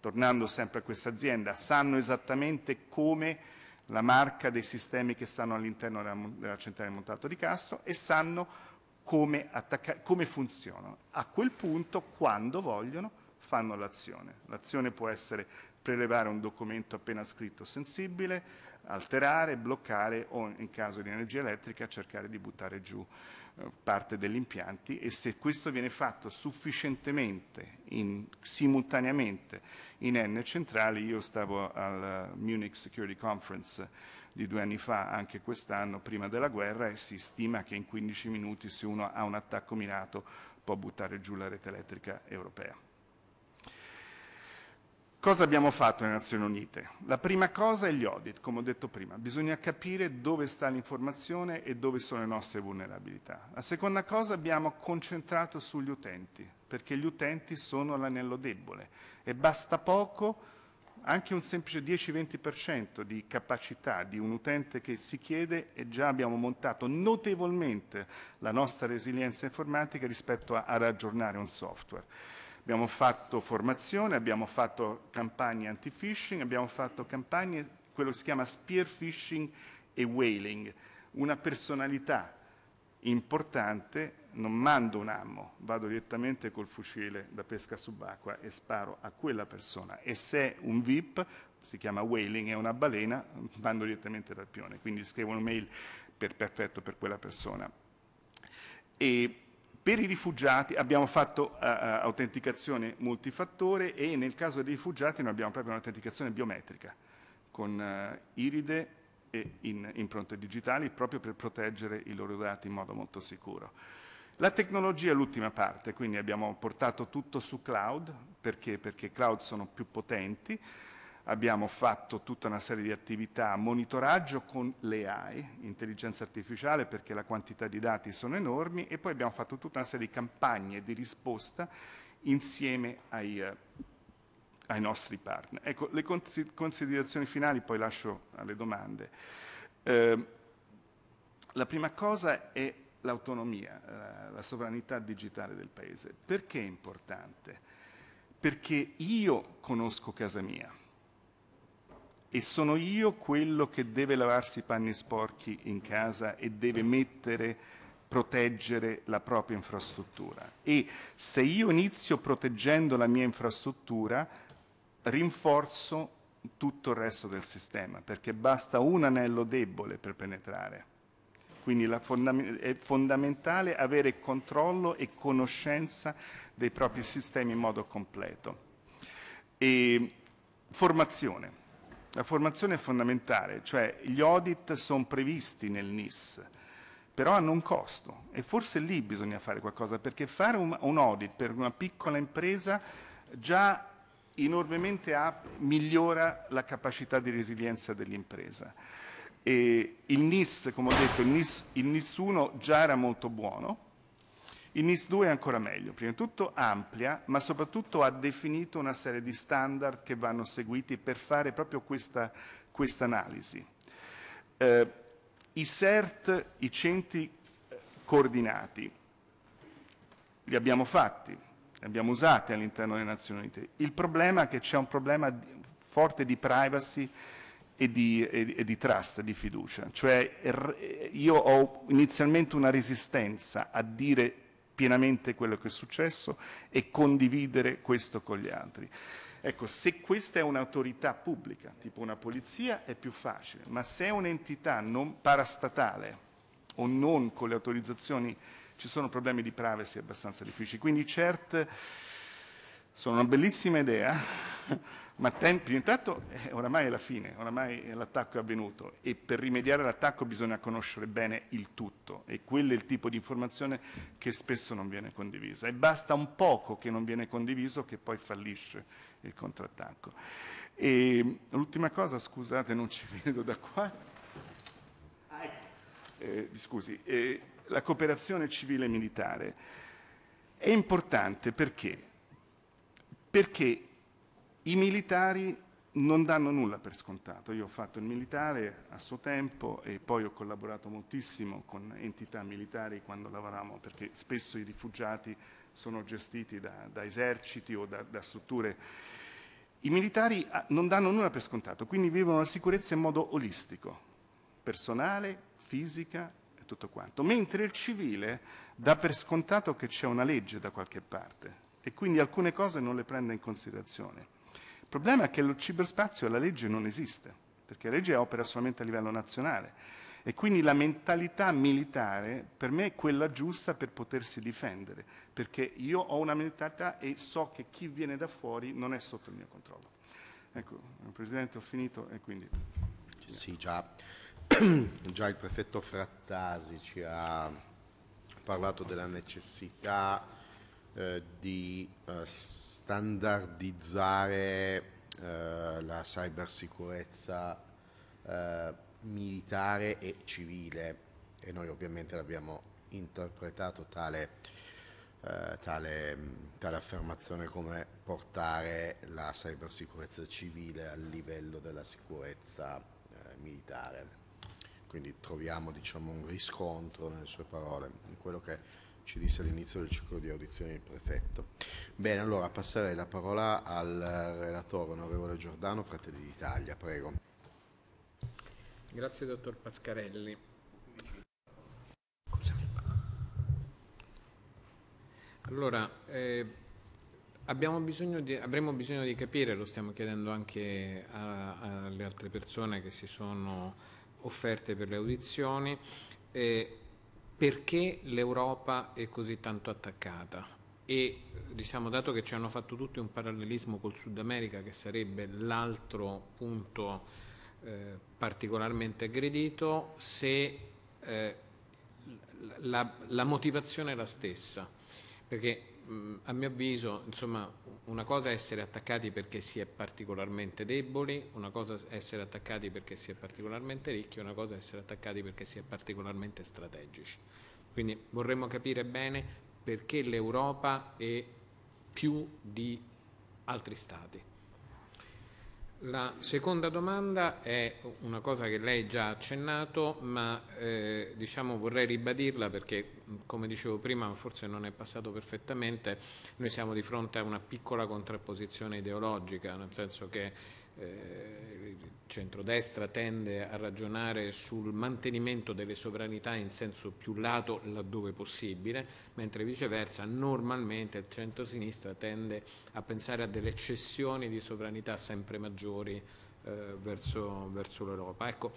tornando sempre a questa azienda, sanno esattamente come la marca dei sistemi che stanno all'interno della, della, centrale montato di Castro e sanno come, come funzionano. A quel punto, quando vogliono, fanno l'azione. L'azione può essere prelevare un documento appena scritto sensibile, alterare, bloccare o in caso di energia elettrica cercare di buttare giù eh, parte degli impianti e se questo viene fatto sufficientemente in, simultaneamente in N centrali, io stavo al Munich Security Conference di due anni fa, anche quest'anno, prima della guerra, e si stima che in 15 minuti, se uno ha un attacco mirato, può buttare giù la rete elettrica europea. Cosa abbiamo fatto nelle Nazioni Unite? La prima cosa è gli audit, come ho detto prima. Bisogna capire dove sta l'informazione e dove sono le nostre vulnerabilità. La seconda cosa abbiamo concentrato sugli utenti, perché gli utenti sono l'anello debole e basta poco anche un semplice 10-20% di capacità di un utente che si chiede e già abbiamo montato notevolmente la nostra resilienza informatica rispetto a, a raggiornare un software. Abbiamo fatto formazione, abbiamo fatto campagne anti-phishing, abbiamo fatto campagne, quello che si chiama spear phishing e whaling. Una personalità importante, non mando un ammo, vado direttamente col fucile da pesca subacquea e sparo a quella persona. E se è un VIP, si chiama whaling, è una balena, mando direttamente dal pione. Quindi scrivo un'email per perfetto per quella persona. E per i rifugiati abbiamo fatto uh, autenticazione multifattore e nel caso dei rifugiati noi abbiamo proprio un'autenticazione biometrica con uh, iride e in, impronte digitali proprio per proteggere i loro dati in modo molto sicuro. La tecnologia è l'ultima parte, quindi abbiamo portato tutto su cloud, perché? Perché cloud sono più potenti, abbiamo fatto tutta una serie di attività, monitoraggio con l'AI, intelligenza artificiale, perché la quantità di dati sono enormi, e poi abbiamo fatto tutta una serie di campagne di risposta insieme ai, eh, ai nostri partner. Ecco, le considerazioni finali poi lascio alle domande. Eh, la prima cosa è l'autonomia, la, eh, la sovranità digitale del Paese. Perché è importante? Perché io conosco casa mia, e sono io quello che deve lavarsi i panni sporchi in casa e deve mettere, proteggere la propria infrastruttura. E se io inizio proteggendo la mia infrastruttura, rinforzo tutto il resto del sistema, perché basta un anello debole per penetrare. Quindi fonda è fondamentale avere controllo e conoscenza dei propri sistemi in modo completo. E formazione. La formazione è fondamentale, cioè gli audit sono previsti nel NIS, però hanno un costo e forse lì bisogna fare qualcosa perché fare un, un audit per una piccola impresa già enormemente ha, migliora la capacità di resilienza dell'impresa. il NIS, come ho detto, il NIS, il NIS 1 già era molto buono, il NIS 2 è ancora meglio, prima di tutto amplia, ma soprattutto ha definito una serie di standard che vanno seguiti per fare proprio questa quest analisi. Eh, I CERT, i centri eh, coordinati, li abbiamo fatti, li abbiamo usati all'interno delle Nazioni Unite. Il problema è che c'è un problema forte di privacy e di, e di, trust, di fiducia. Cioè er, io ho inizialmente una resistenza a dire pienamente quello che è successo e condividere questo con gli altri. Ecco, se questa è un'autorità pubblica, tipo una polizia, è più facile, ma se è un'entità non parastatale o non con le autorizzazioni ci sono problemi di privacy abbastanza difficili. Quindi CERT sono una bellissima idea, ma tempi, intanto eh, oramai è la fine, oramai l'attacco è avvenuto e per rimediare all'attacco bisogna conoscere bene il tutto e quello è il tipo di informazione che spesso non viene condivisa e basta un poco che non viene condiviso che poi fallisce il contrattacco. Ehm, l'ultima cosa, scusate non ci vedo da qua, eh, scusi, eh, la cooperazione civile e militare è importante perché? Perché i militari non danno nulla per scontato. Io ho fatto il militare a suo tempo e poi ho collaborato moltissimo con entità militari quando lavoravamo, perché spesso i rifugiati sono gestiti da, da eserciti o da, da strutture. I militari ah, non danno nulla per scontato, quindi vivono la sicurezza in modo olistico, personale, fisica e tutto quanto, mentre il civile dà per scontato che c'è una legge da qualche parte e quindi alcune cose non le prende in considerazione. Il problema è che lo ciberspazio e la legge non esiste, perché la legge opera solamente a livello nazionale. E quindi la mentalità militare per me è quella giusta per potersi difendere, perché io ho una mentalità e so che chi viene da fuori non è sotto il mio controllo. Ecco, Presidente, ho finito e quindi... Sì, già, già il prefetto Frattasi ci ha parlato della necessità eh, di... Eh, standardizzare eh, la cybersicurezza eh, militare e civile e noi ovviamente l'abbiamo interpretato tale, eh, tale, tale affermazione come portare la cybersicurezza civile al livello della sicurezza eh, militare. Quindi troviamo diciamo, un riscontro nelle sue parole, in quello che ci disse all'inizio del ciclo di audizioni il prefetto. Bene, allora passerei la parola al relatore onorevole Giordano, Fratelli d'Italia, prego. Grazie dottor Pascarelli. Allora, eh, bisogno di, avremo bisogno di capire, lo stiamo chiedendo anche alle altre persone che si sono offerte per le audizioni, eh, perché l'Europa è così tanto attaccata? E diciamo, dato che ci hanno fatto tutti un parallelismo col Sud America, che sarebbe l'altro punto eh, particolarmente aggredito, se eh, la, la motivazione è la stessa. Perché a mio avviso, insomma, una cosa è essere attaccati perché si è particolarmente deboli, una cosa è essere attaccati perché si è particolarmente ricchi, una cosa è essere attaccati perché si è particolarmente strategici. Quindi vorremmo capire bene perché l'Europa è più di altri stati la seconda domanda è una cosa che lei già ha accennato, ma eh, diciamo vorrei ribadirla perché, come dicevo prima, forse non è passato perfettamente. Noi siamo di fronte a una piccola contrapposizione ideologica, nel senso che eh, il centrodestra tende a ragionare sul mantenimento delle sovranità in senso più lato laddove possibile, mentre viceversa normalmente il centrosinistra tende a pensare a delle cessioni di sovranità sempre maggiori eh, verso, verso l'Europa. Ecco,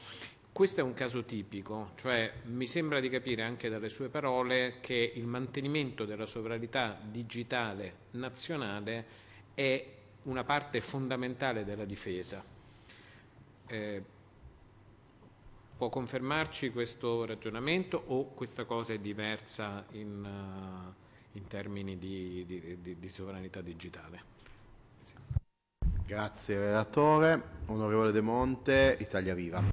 questo è un caso tipico, cioè mi sembra di capire anche dalle sue parole che il mantenimento della sovranità digitale nazionale è una parte fondamentale della difesa. Eh, può confermarci questo ragionamento o questa cosa è diversa in, uh, in termini di, di, di, di, sovranità digitale? Sì. Grazie relatore. Onorevole De Monte, Italia Viva.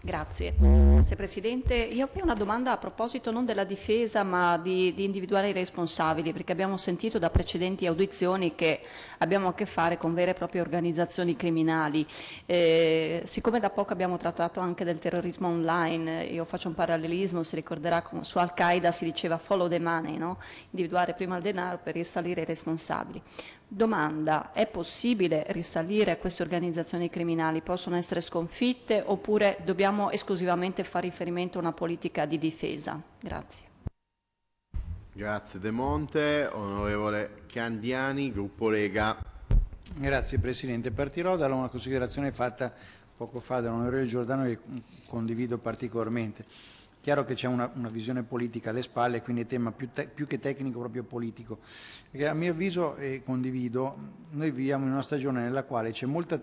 Grazie. Grazie Presidente. Io ho una domanda a proposito non della difesa ma di, di, individuare i responsabili perché abbiamo sentito da precedenti audizioni che abbiamo a che fare con vere e proprie organizzazioni criminali. Eh, siccome da poco abbiamo trattato anche del terrorismo online, eh, io faccio un parallelismo, si ricorderà con, su Al-Qaeda si diceva follow the money, no? individuare prima il denaro per risalire i responsabili. Domanda, è possibile risalire a queste organizzazioni criminali? Possono essere sconfitte oppure dobbiamo esclusivamente fare riferimento a una politica di difesa? Grazie. Grazie De Monte, onorevole Candiani, gruppo Lega. Grazie Presidente, partirò da una considerazione fatta poco fa dall'onorevole Giordano che condivido particolarmente. Chiaro che c'è una, una, visione politica alle spalle, quindi è tema più, te, più che tecnico, proprio politico. Perché a mio avviso, e condivido, noi viviamo in una stagione nella quale c'è molta...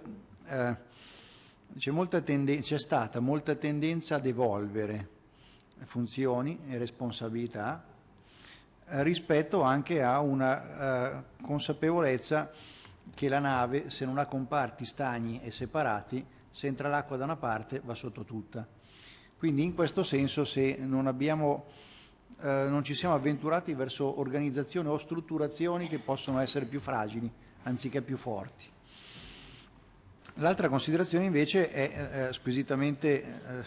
Eh, c'è, c'è, stata molta tendenza ad evolvere funzioni e responsabilità eh, rispetto anche a una eh, consapevolezza che la nave, se non ha comparti stagni e separati, se entra l'acqua da una parte va sotto tutta. Quindi in questo senso se non, abbiamo, eh, non ci siamo avventurati verso organizzazioni o strutturazioni che possono essere più fragili anziché più forti. L'altra considerazione invece è eh, eh, squisitamente eh,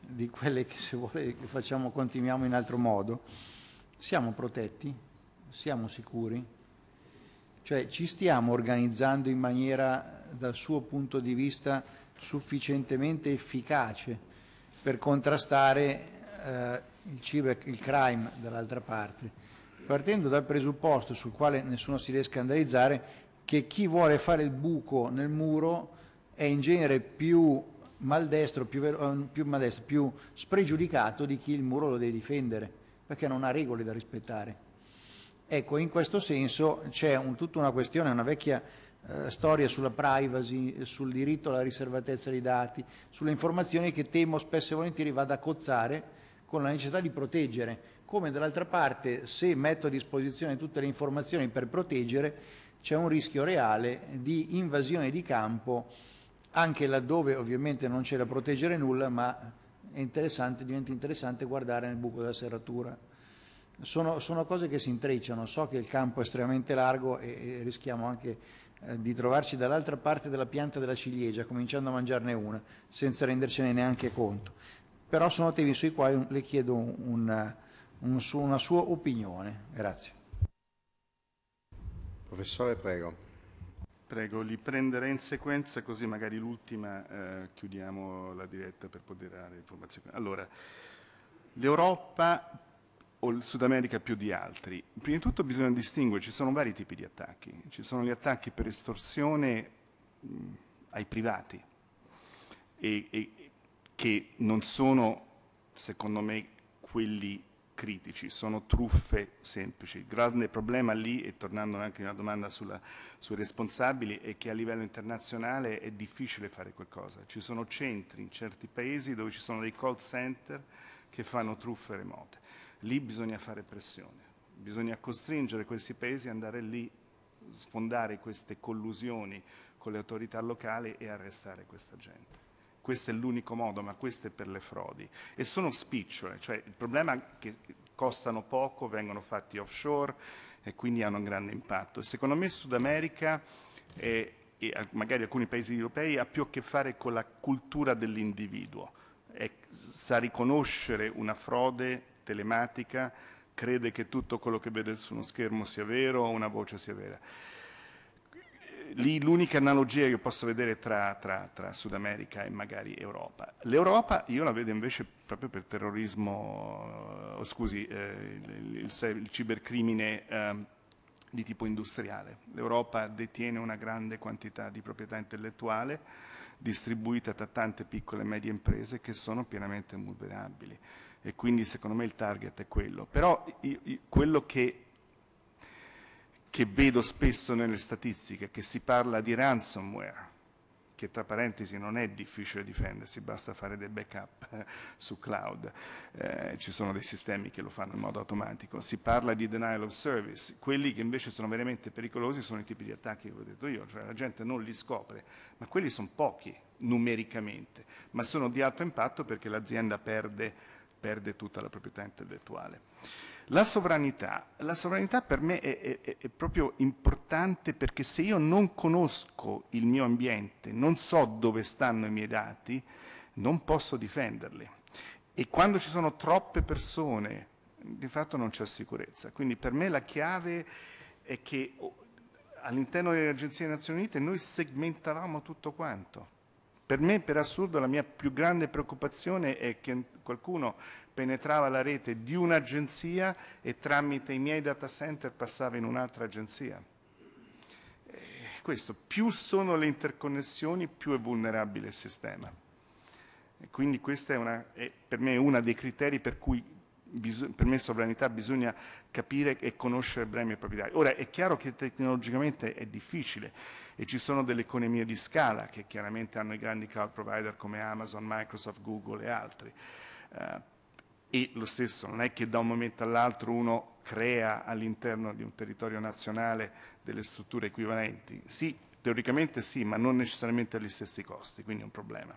di quelle che se vuole che facciamo, continuiamo in altro modo. Siamo protetti? Siamo sicuri? Cioè ci stiamo organizzando in maniera dal suo punto di vista sufficientemente efficace per contrastare eh, il ciber, il crime dall'altra parte, partendo dal presupposto sul quale nessuno si deve scandalizzare che chi vuole fare il buco nel muro è in genere più maldestro, più, eh, più, maldestro, più spregiudicato di chi il muro lo deve difendere, perché non ha regole da rispettare. Ecco, in questo senso c'è un, tutta una questione, una vecchia eh, storia sulla privacy, sul diritto alla riservatezza dei dati, sulle informazioni che temo spesso e volentieri vada a cozzare con la necessità di proteggere, come dall'altra parte se metto a disposizione tutte le informazioni per proteggere c'è un rischio reale di invasione di campo anche laddove ovviamente non c'è da proteggere nulla, ma interessante, diventa interessante guardare nel buco della serratura. Sono, sono, cose che si intrecciano, so che il campo è estremamente largo e, e rischiamo anche eh, di trovarci dall'altra parte della pianta della ciliegia, cominciando a mangiarne una, senza rendercene neanche conto. Però sono temi sui quali le chiedo una, un una sua opinione. Grazie. Professore, prego. Prego, li prenderei in sequenza così magari l'ultima eh, chiudiamo la diretta per poter dare informazioni. Allora, l'Europa o il Sud America più di altri? Prima di tutto bisogna distinguere, ci sono vari tipi di attacchi. Ci sono gli attacchi per estorsione mh, ai privati, e, e, che non sono, secondo me, quelli critici, sono truffe semplici. Il grande problema lì, e tornando anche alla domanda sulla, sui responsabili, è che a livello internazionale è difficile fare qualcosa. Ci sono centri in certi paesi dove ci sono dei call center che fanno truffe remote lì bisogna fare pressione, bisogna costringere questi paesi ad andare lì, sfondare queste collusioni con le autorità locali e arrestare questa gente. Questo è l'unico modo, ma questo è per le frodi. E sono spicciole, cioè il problema è che costano poco, vengono fatti offshore e quindi hanno un grande impatto. Secondo me Sud America e, e magari alcuni paesi europei ha più a che fare con la cultura dell'individuo, sa riconoscere una frode telematica, crede che tutto quello che vede su uno schermo sia vero o una voce sia vera. Lì l'unica analogia che posso vedere tra, tra, tra Sud America e magari Europa. L'Europa io la vedo invece proprio per terrorismo, eh, oh, scusi, eh, il, il, il, cibercrimine eh, di tipo industriale. L'Europa detiene una grande quantità di proprietà intellettuale distribuita tra tante piccole e medie imprese che sono pienamente vulnerabili e quindi secondo me il target è quello. Però io, io, quello che, che vedo spesso nelle statistiche è che si parla di ransomware, che tra parentesi non è difficile difendersi, basta fare dei backup su cloud, eh, ci sono dei sistemi che lo fanno in modo automatico, si parla di denial of service, quelli che invece sono veramente pericolosi sono i tipi di attacchi che ho detto io, cioè la gente non li scopre, ma quelli sono pochi numericamente, ma sono di alto impatto perché l'azienda perde perde tutta la proprietà intellettuale. La sovranità, la sovranità per me è, è, è, proprio importante perché se io non conosco il mio ambiente, non so dove stanno i miei dati, non posso difenderli. E quando ci sono troppe persone, di fatto non c'è sicurezza. Quindi per me la chiave è che oh, all'interno delle agenzie delle Nazioni Unite noi segmentavamo tutto quanto per me, per assurdo, la mia più grande preoccupazione è che qualcuno penetrava la rete di un'agenzia e tramite i miei data center passava in un'altra agenzia. E eh, questo, più sono le interconnessioni, più è vulnerabile il sistema. E quindi questa è, una, è per me uno dei criteri per cui per me sovranità bisogna capire e conoscere bene e proprietari. Ora è chiaro che tecnologicamente è difficile e ci sono delle economie di scala che chiaramente hanno i grandi cloud provider come Amazon, Microsoft, Google e altri. Uh, e lo stesso, non è che da un momento all'altro uno crea all'interno di un territorio nazionale delle strutture equivalenti. Sì, teoricamente sì, ma non necessariamente agli stessi costi, quindi è un problema.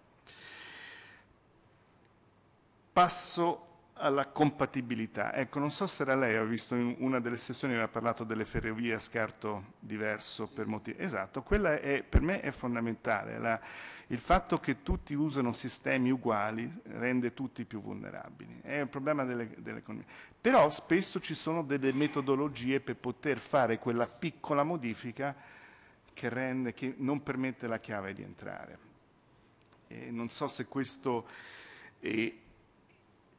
Passo alla compatibilità. Ecco, non so se era lei, ho visto in una delle sessioni aveva parlato delle ferrovie a scarto diverso per motivi... Esatto, quella è, per me è fondamentale. La, il fatto che tutti usano sistemi uguali rende tutti più vulnerabili. È un problema dell'economia. Dell Però spesso ci sono delle metodologie per poter fare quella piccola modifica che, rende, che non permette alla chiave di entrare. E non so se questo... È,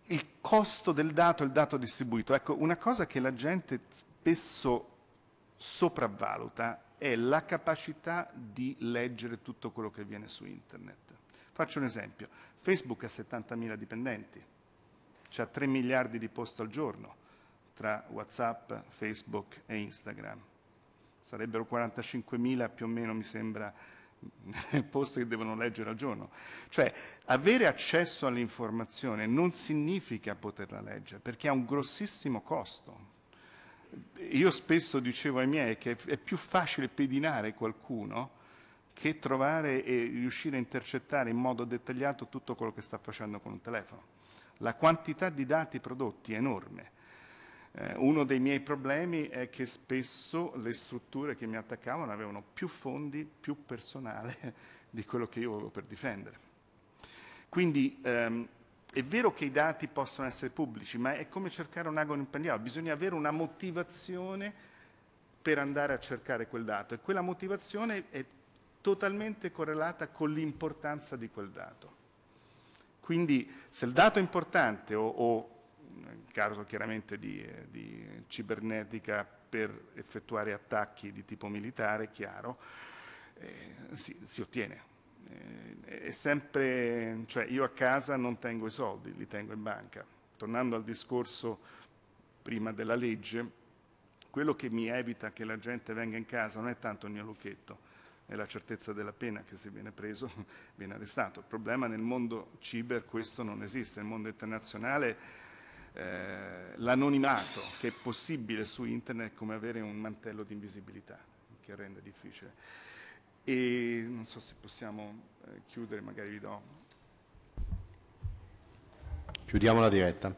il costo del dato e il dato distribuito. Ecco, una cosa che la gente spesso sopravvaluta è la capacità di leggere tutto quello che viene su internet. Faccio un esempio, Facebook ha 70.000 dipendenti, ha 3 miliardi di post al giorno tra Whatsapp, Facebook e Instagram. Sarebbero 45.000 più o meno, mi sembra, posti che devono leggere al giorno. Cioè, avere accesso all'informazione non significa poterla leggere, perché ha un grossissimo costo. Io spesso dicevo ai miei che è più facile pedinare qualcuno che trovare e riuscire a intercettare in modo dettagliato tutto quello che sta facendo con un telefono. La quantità di dati prodotti è enorme eh, uno dei miei problemi è che spesso le strutture che mi attaccavano avevano più fondi, più personale di quello che io avevo per difendere. Quindi ehm, è vero che i dati possono essere pubblici, ma è come cercare un ago impendiato, bisogna avere una motivazione per andare a cercare quel dato e quella motivazione è totalmente correlata con l'importanza di quel dato. Quindi se il dato è importante o, o caso chiaramente di, eh, di cibernetica per effettuare attacchi di tipo militare, chiaro, eh, si, si, ottiene. Eh, è sempre, cioè io a casa non tengo i soldi, li tengo in banca. Tornando al discorso prima della legge, quello che mi evita che la gente venga in casa non è tanto il mio lucchetto, è la certezza della pena che se viene preso viene arrestato. Il problema nel mondo ciber questo non esiste, nel mondo internazionale eh, l'anonimato che è possibile su internet come avere un mantello di invisibilità che rende difficile. E non so se possiamo eh, chiudere, magari vi do. Chiudiamo la diretta.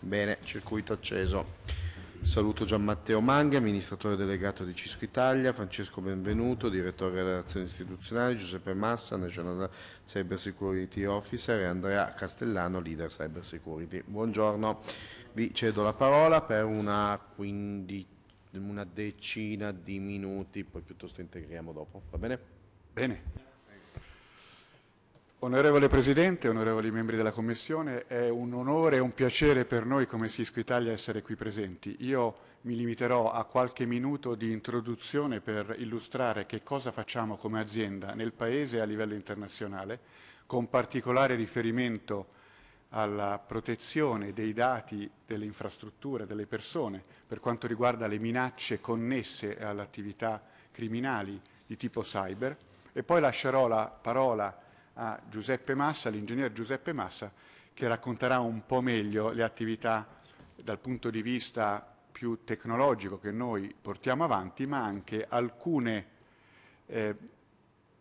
Bene, circuito acceso. Saluto Gianmatteo Manga, amministratore delegato di Cisco Italia, Francesco Benvenuto, direttore delle relazioni istituzionali, Giuseppe Massa, National Cyber Security Officer e Andrea Castellano, leader Cyber Security. Buongiorno, vi cedo la parola per una, una decina di minuti, poi piuttosto integriamo dopo, va bene? Bene. Onorevole Presidente, onorevoli membri della Commissione, è un onore e un piacere per noi come Sisco Italia essere qui presenti. Io mi limiterò a qualche minuto di introduzione per illustrare che cosa facciamo come azienda nel Paese e a livello internazionale, con particolare riferimento alla protezione dei dati, delle infrastrutture, delle persone, per quanto riguarda le minacce connesse alle attività criminali di tipo cyber. E poi lascerò la parola a Giuseppe Massa, l'ingegner Giuseppe Massa, che racconterà un po' meglio le attività dal punto di vista più tecnologico che noi portiamo avanti, ma anche alcune eh,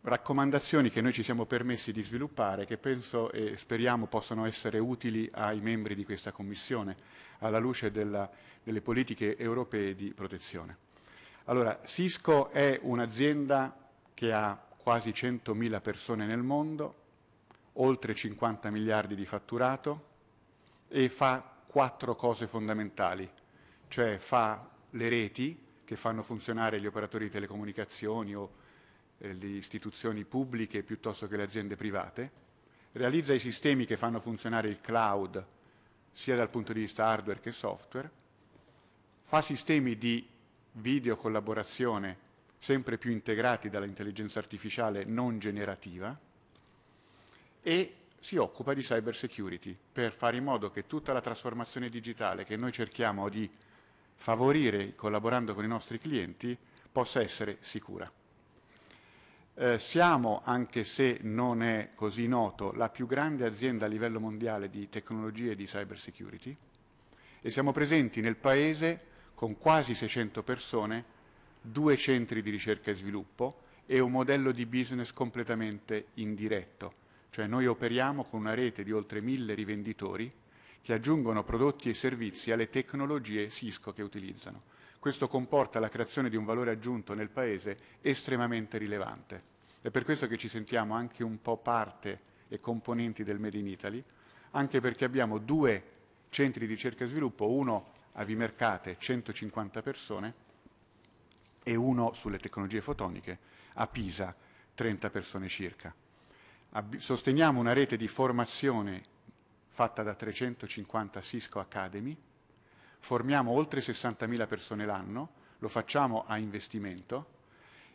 raccomandazioni che noi ci siamo permessi di sviluppare, che penso e speriamo possano essere utili ai membri di questa Commissione, alla luce della, delle politiche europee di protezione. Allora, Cisco è un'azienda che ha quasi 100.000 persone nel mondo, oltre 50 miliardi di fatturato e fa quattro cose fondamentali, cioè fa le reti che fanno funzionare gli operatori di telecomunicazioni o eh, le istituzioni pubbliche piuttosto che le aziende private, realizza i sistemi che fanno funzionare il cloud sia dal punto di vista hardware che software, fa sistemi di videocollaborazione sempre più integrati dall'intelligenza artificiale non generativa e si occupa di cyber security per fare in modo che tutta la trasformazione digitale che noi cerchiamo di favorire collaborando con i nostri clienti possa essere sicura. Eh, siamo, anche se non è così noto, la più grande azienda a livello mondiale di tecnologie di cyber security e siamo presenti nel paese con quasi 600 persone due centri di ricerca e sviluppo e un modello di business completamente indiretto, cioè noi operiamo con una rete di oltre mille rivenditori che aggiungono prodotti e servizi alle tecnologie Cisco che utilizzano. Questo comporta la creazione di un valore aggiunto nel Paese estremamente rilevante. È per questo che ci sentiamo anche un po' parte e componenti del Made in Italy, anche perché abbiamo due centri di ricerca e sviluppo, uno a Vimercate, 150 persone, e uno sulle tecnologie fotoniche a Pisa, 30 persone circa. Sosteniamo una rete di formazione fatta da 350 Cisco Academy, formiamo oltre 60.000 persone l'anno, lo facciamo a investimento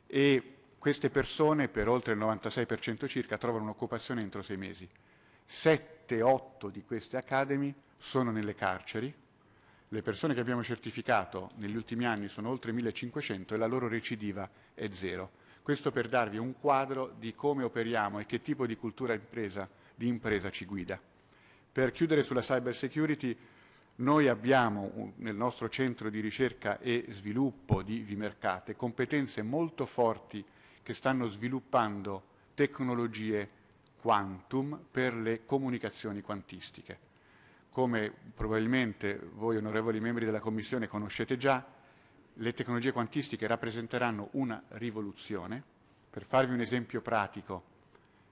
e queste persone per oltre il 96% circa trovano un'occupazione entro sei mesi. 7-8 di queste academy sono nelle carceri, le persone che abbiamo certificato negli ultimi anni sono oltre 1500 e la loro recidiva è zero. Questo per darvi un quadro di come operiamo e che tipo di cultura impresa, di impresa ci guida. Per chiudere sulla cyber security, noi abbiamo nel nostro centro di ricerca e sviluppo di Vimercate competenze molto forti che stanno sviluppando tecnologie quantum per le comunicazioni quantistiche come probabilmente voi onorevoli membri della Commissione conoscete già, le tecnologie quantistiche rappresenteranno una rivoluzione. Per farvi un esempio pratico,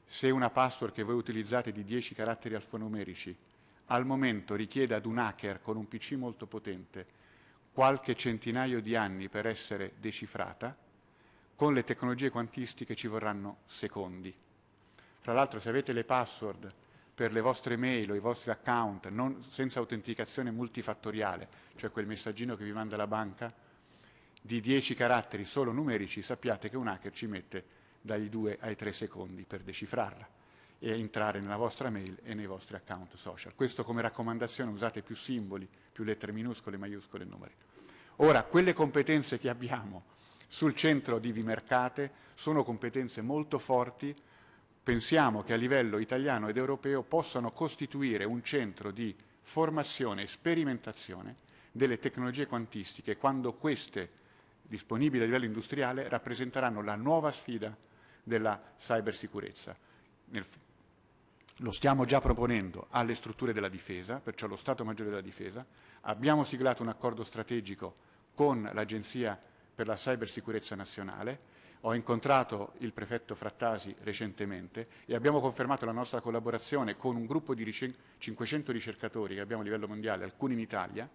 se una password che voi utilizzate di 10 caratteri alfanumerici al momento richiede ad un hacker con un PC molto potente qualche centinaio di anni per essere decifrata, con le tecnologie quantistiche ci vorranno secondi. Fra l'altro se avete le password per le vostre mail o i vostri account non, senza autenticazione multifattoriale, cioè quel messaggino che vi manda la banca, di 10 caratteri solo numerici, sappiate che un hacker ci mette dagli 2 ai 3 secondi per decifrarla e entrare nella vostra mail e nei vostri account social. Questo come raccomandazione usate più simboli, più lettere minuscole, maiuscole e numeri. Ora, quelle competenze che abbiamo sul centro di Vimercate sono competenze molto forti pensiamo che a livello italiano ed europeo possano costituire un centro di formazione e sperimentazione delle tecnologie quantistiche quando queste, disponibili a livello industriale, rappresenteranno la nuova sfida della cybersicurezza. lo stiamo già proponendo alle strutture della difesa, perciò allo Stato Maggiore della Difesa, abbiamo siglato un accordo strategico con l'Agenzia per la Cybersicurezza Nazionale, ho incontrato il prefetto Frattasi recentemente e abbiamo confermato la nostra collaborazione con un gruppo di 500 ricercatori che abbiamo a livello mondiale, alcuni in Italia,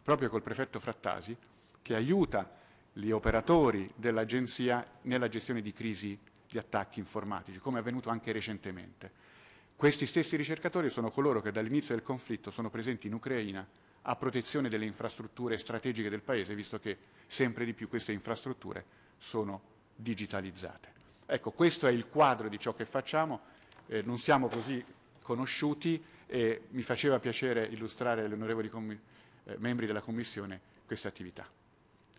proprio col prefetto Frattasi, che aiuta gli operatori dell'agenzia nella gestione di crisi di attacchi informatici, come è avvenuto anche recentemente. Questi stessi ricercatori sono coloro che dall'inizio del conflitto sono presenti in Ucraina a protezione delle infrastrutture strategiche del Paese, visto che sempre di più queste infrastrutture sono digitalizzate. Ecco, questo è il quadro di ciò che facciamo, eh, non siamo così conosciuti e mi faceva piacere illustrare agli onorevoli eh, membri della Commissione questa attività.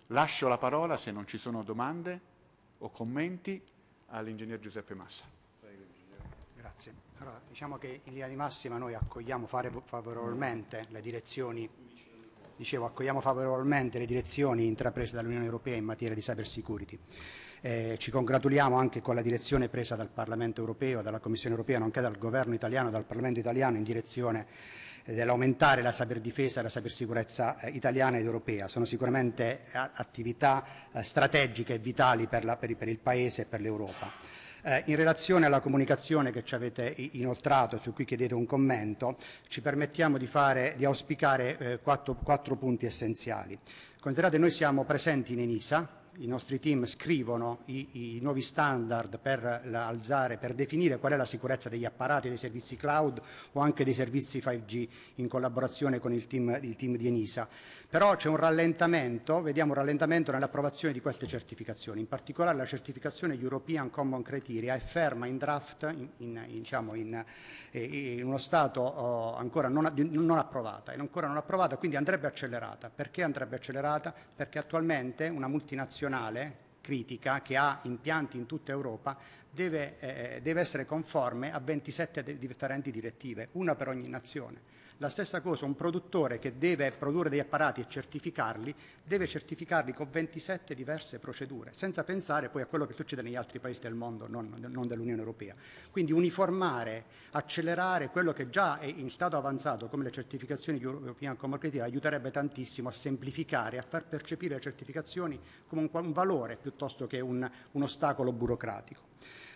Lascio la parola, se non ci sono domande o commenti, all'ingegner Giuseppe Massa. Grazie. Allora, diciamo che in linea di massima noi accogliamo favorevolmente le direzioni dicevo, accogliamo favorevolmente le direzioni intraprese dall'Unione Europea in materia di cyber security. Eh, ci congratuliamo anche con la direzione presa dal Parlamento europeo, dalla Commissione europea, nonché dal governo italiano e dal Parlamento italiano in direzione eh, dell'aumentare la cyberdifesa e la cybersicurezza eh, italiana ed europea. Sono sicuramente eh, attività strategiche e vitali per, la, per il Paese e per l'Europa. Eh, in relazione alla comunicazione che ci avete inoltrato e su cui chiedete un commento, ci permettiamo di, fare, di auspicare eh, quattro, quattro punti essenziali. Considerate noi siamo presenti in Enisa, i nostri team scrivono i, i nuovi standard per, alzare, per definire qual è la sicurezza degli apparati, dei servizi cloud o anche dei servizi 5G in collaborazione con il team, il team di Enisa. Però c'è un rallentamento, vediamo un rallentamento nell'approvazione di queste certificazioni, in particolare la certificazione European Common Criteria è ferma in draft, in, in, diciamo eh, in uno stato oh, ancora non, non approvata, ancora non approvata, quindi andrebbe accelerata. Perché andrebbe accelerata? Perché attualmente una multinazionale nazionale critica che ha impianti in tutta Europa deve, eh, deve essere conforme a 27 differenti direttive, una per ogni nazione. La stessa cosa, un produttore che deve produrre degli apparati e certificarli, deve certificarli con 27 diverse procedure, senza pensare poi a quello che succede negli altri paesi del mondo, non, non dell'Unione Europea. Quindi uniformare, accelerare quello che già è in stato avanzato, come le certificazioni di European Common Credit, aiuterebbe tantissimo a semplificare, a far percepire le certificazioni come un, un valore piuttosto che un, un ostacolo burocratico.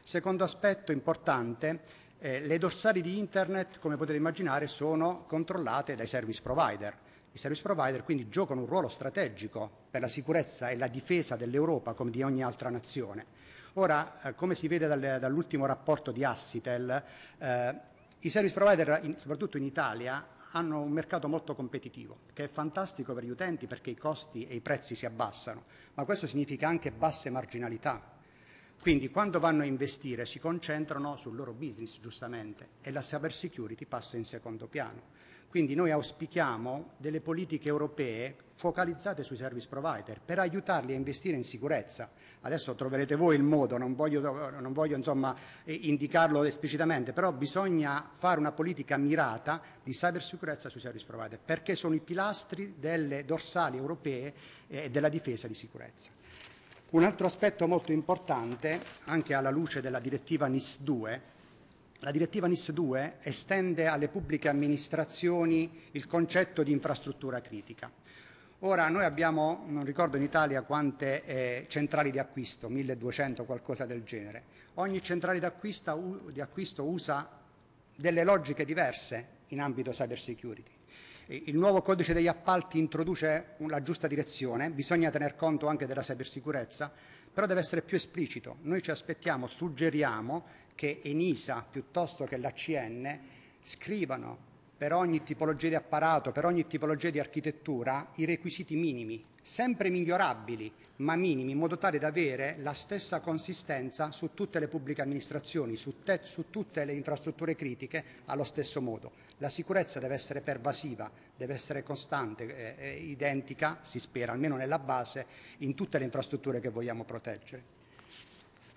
Secondo aspetto importante eh, le dorsali di internet, come potete immaginare, sono controllate dai service provider. I service provider quindi giocano un ruolo strategico per la sicurezza e la difesa dell'Europa come di ogni altra nazione. Ora, eh, come si vede dal, dall'ultimo rapporto di Assitel, eh, i service provider, in, soprattutto in Italia, hanno un mercato molto competitivo, che è fantastico per gli utenti perché i costi e i prezzi si abbassano, ma questo significa anche basse marginalità quindi quando vanno a investire si concentrano sul loro business, giustamente, e la cyber security passa in secondo piano. Quindi noi auspichiamo delle politiche europee focalizzate sui service provider per aiutarli a investire in sicurezza. Adesso troverete voi il modo, non voglio, non voglio insomma, eh, indicarlo esplicitamente, però bisogna fare una politica mirata di cybersicurezza sui service provider perché sono i pilastri delle dorsali europee eh, e della difesa di sicurezza. Un altro aspetto molto importante, anche alla luce della direttiva NIS 2, la direttiva NIS 2 estende alle pubbliche amministrazioni il concetto di infrastruttura critica. Ora noi abbiamo, non ricordo in Italia quante eh, centrali di acquisto, 1200 qualcosa del genere. Ogni centrale di acquisto, usa delle logiche diverse in ambito cyber security. Il nuovo codice degli appalti introduce la giusta direzione, bisogna tener conto anche della cybersicurezza, però deve essere più esplicito. Noi ci aspettiamo, suggeriamo che Enisa piuttosto che l'ACN scrivano per ogni tipologia di apparato, per ogni tipologia di architettura, i requisiti minimi, sempre migliorabili, ma minimi, in modo tale da avere la stessa consistenza su tutte le pubbliche amministrazioni, su, su tutte le infrastrutture critiche allo stesso modo. La sicurezza deve essere pervasiva, deve essere costante, eh, eh, identica, si spera, almeno nella base, in tutte le infrastrutture che vogliamo proteggere.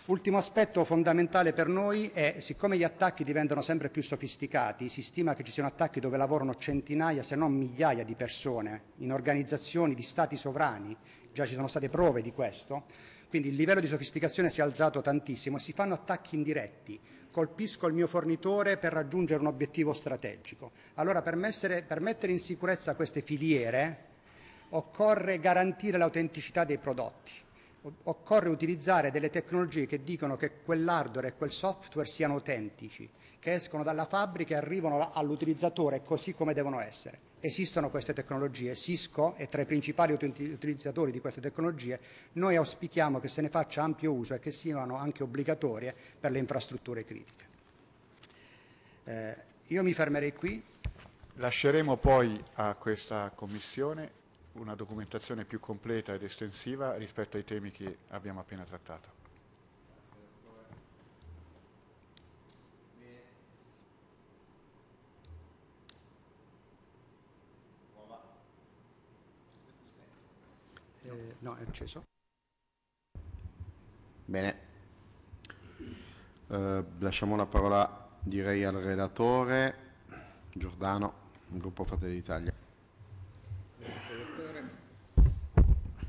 Ultimo aspetto fondamentale per noi è, siccome gli attacchi diventano sempre più sofisticati, si stima che ci siano attacchi dove lavorano centinaia, se non migliaia di persone, in organizzazioni di stati sovrani, già ci sono state prove di questo, quindi il livello di sofisticazione si è alzato tantissimo e si fanno attacchi indiretti. Colpisco il mio fornitore per raggiungere un obiettivo strategico. Allora per, messere, per mettere in sicurezza queste filiere occorre garantire l'autenticità dei prodotti occorre utilizzare delle tecnologie che dicono che quell'hardware e quel software siano autentici, che escono dalla fabbrica e arrivano all'utilizzatore così come devono essere esistono queste tecnologie, Cisco è tra i principali utilizzatori di queste tecnologie, noi auspichiamo che se ne faccia ampio uso e che siano anche obbligatorie per le infrastrutture critiche. Eh, io mi fermerei qui. Lasceremo poi a questa Commissione una documentazione più completa ed estensiva rispetto ai temi che abbiamo appena trattato. Eh, no, è acceso. Bene. Eh, lasciamo la parola direi al relatore Giordano, gruppo Fratelli d'Italia.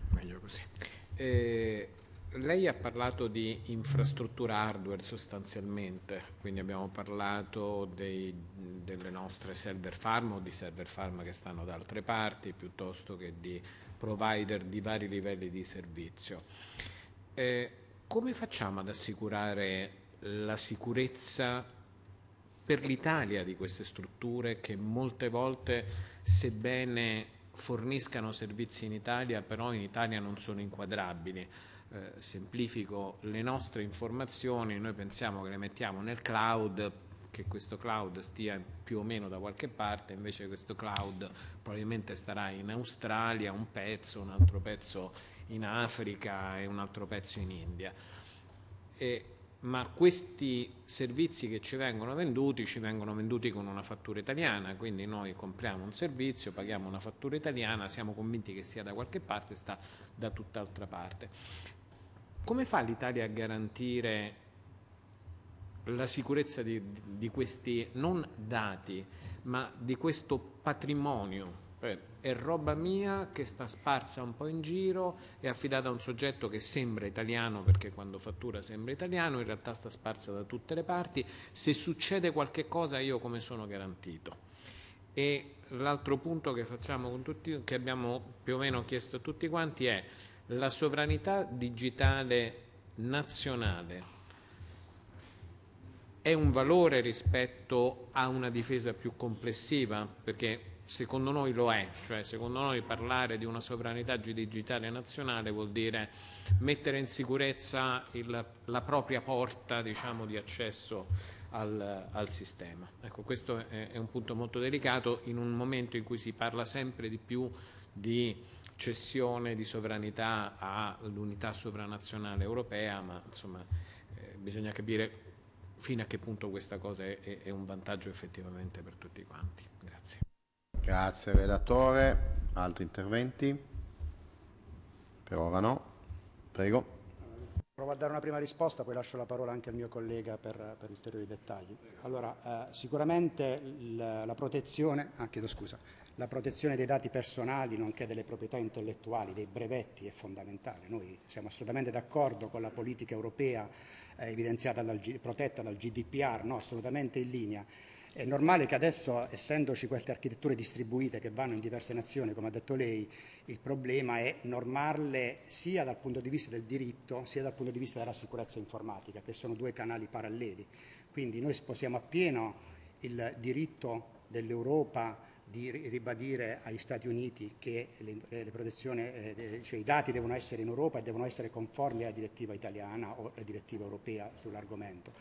Meglio così. Eh, lei ha parlato di infrastruttura hardware sostanzialmente, quindi abbiamo parlato dei, delle nostre server farm o di server farm che stanno da altre parti piuttosto che di provider di vari livelli di servizio. Eh, come facciamo ad assicurare la sicurezza per l'Italia di queste strutture che molte volte, sebbene forniscano servizi in Italia, però in Italia non sono inquadrabili? Eh, semplifico le nostre informazioni, noi pensiamo che le mettiamo nel cloud, che questo cloud stia più o meno da qualche parte, invece questo cloud probabilmente starà in Australia un pezzo, un altro pezzo in Africa e un altro pezzo in India. E, ma questi servizi che ci vengono venduti ci vengono venduti con una fattura italiana, quindi noi compriamo un servizio, paghiamo una fattura italiana, siamo convinti che sia da qualche parte, sta da tutt'altra parte. Come fa l'Italia a garantire la sicurezza di, di, questi non dati, ma di questo patrimonio. Eh, è roba mia che sta sparsa un po' in giro, è affidata a un soggetto che sembra italiano perché quando fattura sembra italiano, in realtà sta sparsa da tutte le parti. Se succede qualche cosa io come sono garantito? E l'altro punto che, facciamo con tutti, che abbiamo più o meno chiesto a tutti quanti è la sovranità digitale nazionale è un valore rispetto a una difesa più complessiva, perché secondo noi lo è, cioè secondo noi parlare di una sovranità digitale nazionale vuol dire mettere in sicurezza il, la propria porta diciamo, di accesso al, al sistema. Ecco, questo è, è, un punto molto delicato in un momento in cui si parla sempre di più di cessione di sovranità all'unità sovranazionale europea, ma insomma eh, bisogna capire fino a che punto questa cosa è, è, è un vantaggio effettivamente per tutti quanti. Grazie. Grazie relatore, altri interventi? Per ora no, prego. Provo a dare una prima risposta, poi lascio la parola anche al mio collega per, per ulteriori dettagli. Allora, eh, sicuramente la, la, protezione, ah, scusa, la protezione dei dati personali nonché delle proprietà intellettuali, dei brevetti è fondamentale. Noi siamo assolutamente d'accordo con la politica europea evidenziata dal, protetta dal GDPR, no, assolutamente in linea. È normale che adesso, essendoci queste architetture distribuite che vanno in diverse nazioni, come ha detto lei, il problema è normarle sia dal punto di vista del diritto sia dal punto di vista della sicurezza informatica, che sono due canali paralleli. Quindi noi sposiamo appieno il diritto dell'Europa di ribadire agli Stati Uniti che le, le eh, cioè i dati devono essere in Europa e devono essere conformi alla direttiva italiana o alla direttiva europea sull'argomento.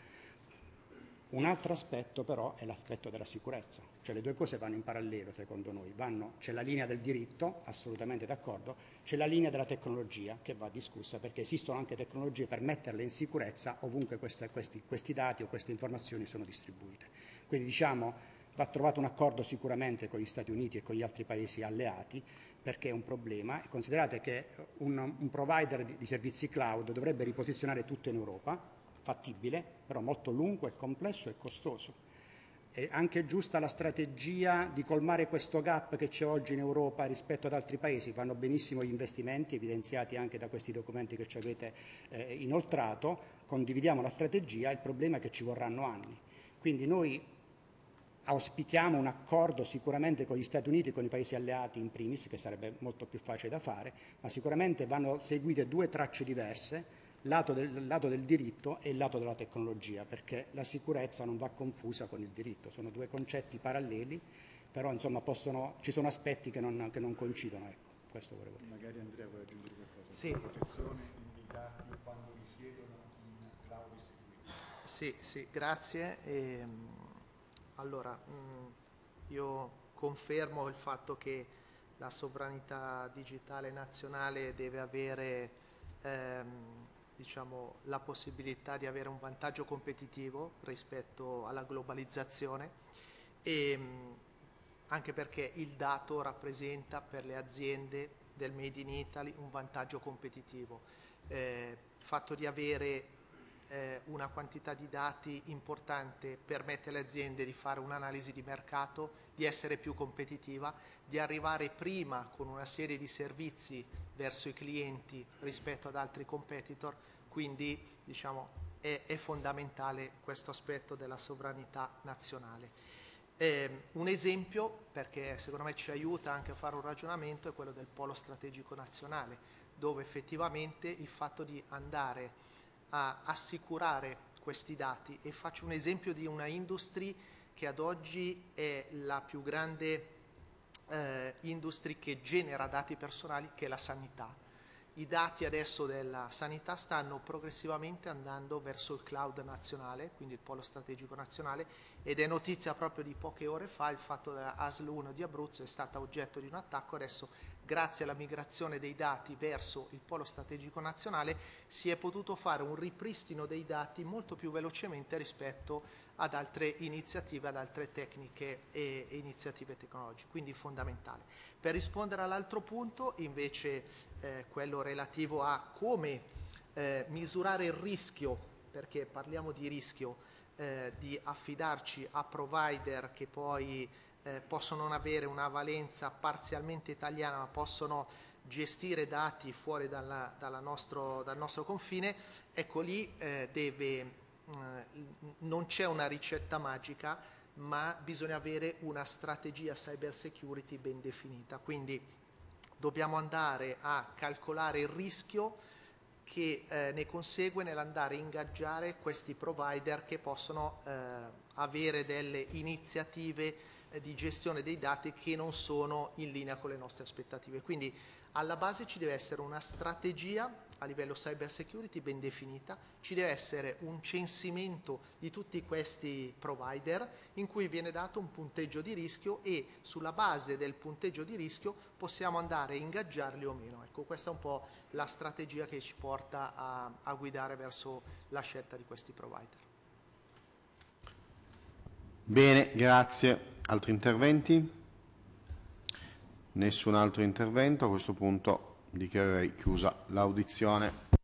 Un altro aspetto però è l'aspetto della sicurezza, cioè le due cose vanno in parallelo secondo noi, vanno, c'è la linea del diritto, assolutamente d'accordo, c'è la linea della tecnologia che va discussa perché esistono anche tecnologie per metterle in sicurezza ovunque queste, questi, questi dati o queste informazioni sono distribuite. Quindi diciamo Va trovato un accordo sicuramente con gli Stati Uniti e con gli altri paesi alleati perché è un problema considerate che un, un provider di, di servizi cloud dovrebbe riposizionare tutto in Europa, fattibile, però molto lungo e complesso e costoso. È anche giusta la strategia di colmare questo gap che c'è oggi in Europa rispetto ad altri paesi. Vanno benissimo gli investimenti evidenziati anche da questi documenti che ci avete eh, inoltrato. Condividiamo la strategia, il problema è che ci vorranno anni. Quindi noi auspichiamo un accordo sicuramente con gli Stati Uniti e con i paesi alleati in primis, che sarebbe molto più facile da fare, ma sicuramente vanno seguite due tracce diverse, lato del, lato del diritto e il lato della tecnologia, perché la sicurezza non va confusa con il diritto, sono due concetti paralleli, però insomma possono, ci sono aspetti che non, che non coincidono. Ecco, questo volevo dire. Magari Andrea vuole aggiungere qualcosa. Sì. Protezione indicati quando risiedono in cloud distribuito. Sì, sì, grazie. E, ehm, allora, mh, mm, io confermo il fatto che la sovranità digitale nazionale deve avere ehm, diciamo, la possibilità di avere un vantaggio competitivo rispetto alla globalizzazione e, mh, mm, anche perché il dato rappresenta per le aziende del Made in Italy un vantaggio competitivo. Eh, il fatto di avere eh, una quantità di dati importante permette alle aziende di fare un'analisi di mercato, di essere più competitiva, di arrivare prima con una serie di servizi verso i clienti rispetto ad altri competitor, quindi diciamo, è, è fondamentale questo aspetto della sovranità nazionale. Eh, un esempio, perché secondo me ci aiuta anche a fare un ragionamento, è quello del polo strategico nazionale, dove effettivamente il fatto di andare a assicurare questi dati e faccio un esempio di una industria che ad oggi è la più grande eh, industria che genera dati personali che è la sanità. I dati adesso della sanità stanno progressivamente andando verso il cloud nazionale, quindi il polo strategico nazionale, ed è notizia proprio di poche ore fa il fatto che ASL 1 di Abruzzo è stata oggetto di un attacco, adesso grazie alla migrazione dei dati verso il polo strategico nazionale, si è potuto fare un ripristino dei dati molto più velocemente rispetto ad altre iniziative, ad altre tecniche e iniziative tecnologiche, quindi fondamentale. Per rispondere all'altro punto, invece, eh, quello relativo a come eh, misurare il rischio, perché parliamo di rischio, eh, di affidarci a provider che poi eh, possono non avere una valenza parzialmente italiana, ma possono gestire dati fuori dalla, dalla nostro, dal nostro confine, ecco lì eh, deve, eh, non c'è una ricetta magica, ma bisogna avere una strategia cyber security ben definita. Quindi dobbiamo andare a calcolare il rischio che eh, ne consegue nell'andare a ingaggiare questi provider che possono eh, avere delle iniziative eh, di gestione dei dati che non sono in linea con le nostre aspettative. Quindi alla base ci deve essere una strategia a livello cyber security ben definita, ci deve essere un censimento di tutti questi provider in cui viene dato un punteggio di rischio e sulla base del punteggio di rischio possiamo andare a ingaggiarli o meno. Ecco, questa è un po' la strategia che ci porta a, a guidare verso la scelta di questi provider. Bene, grazie. Altri interventi? Nessun altro intervento, a questo punto dichiarerei chiusa l'audizione.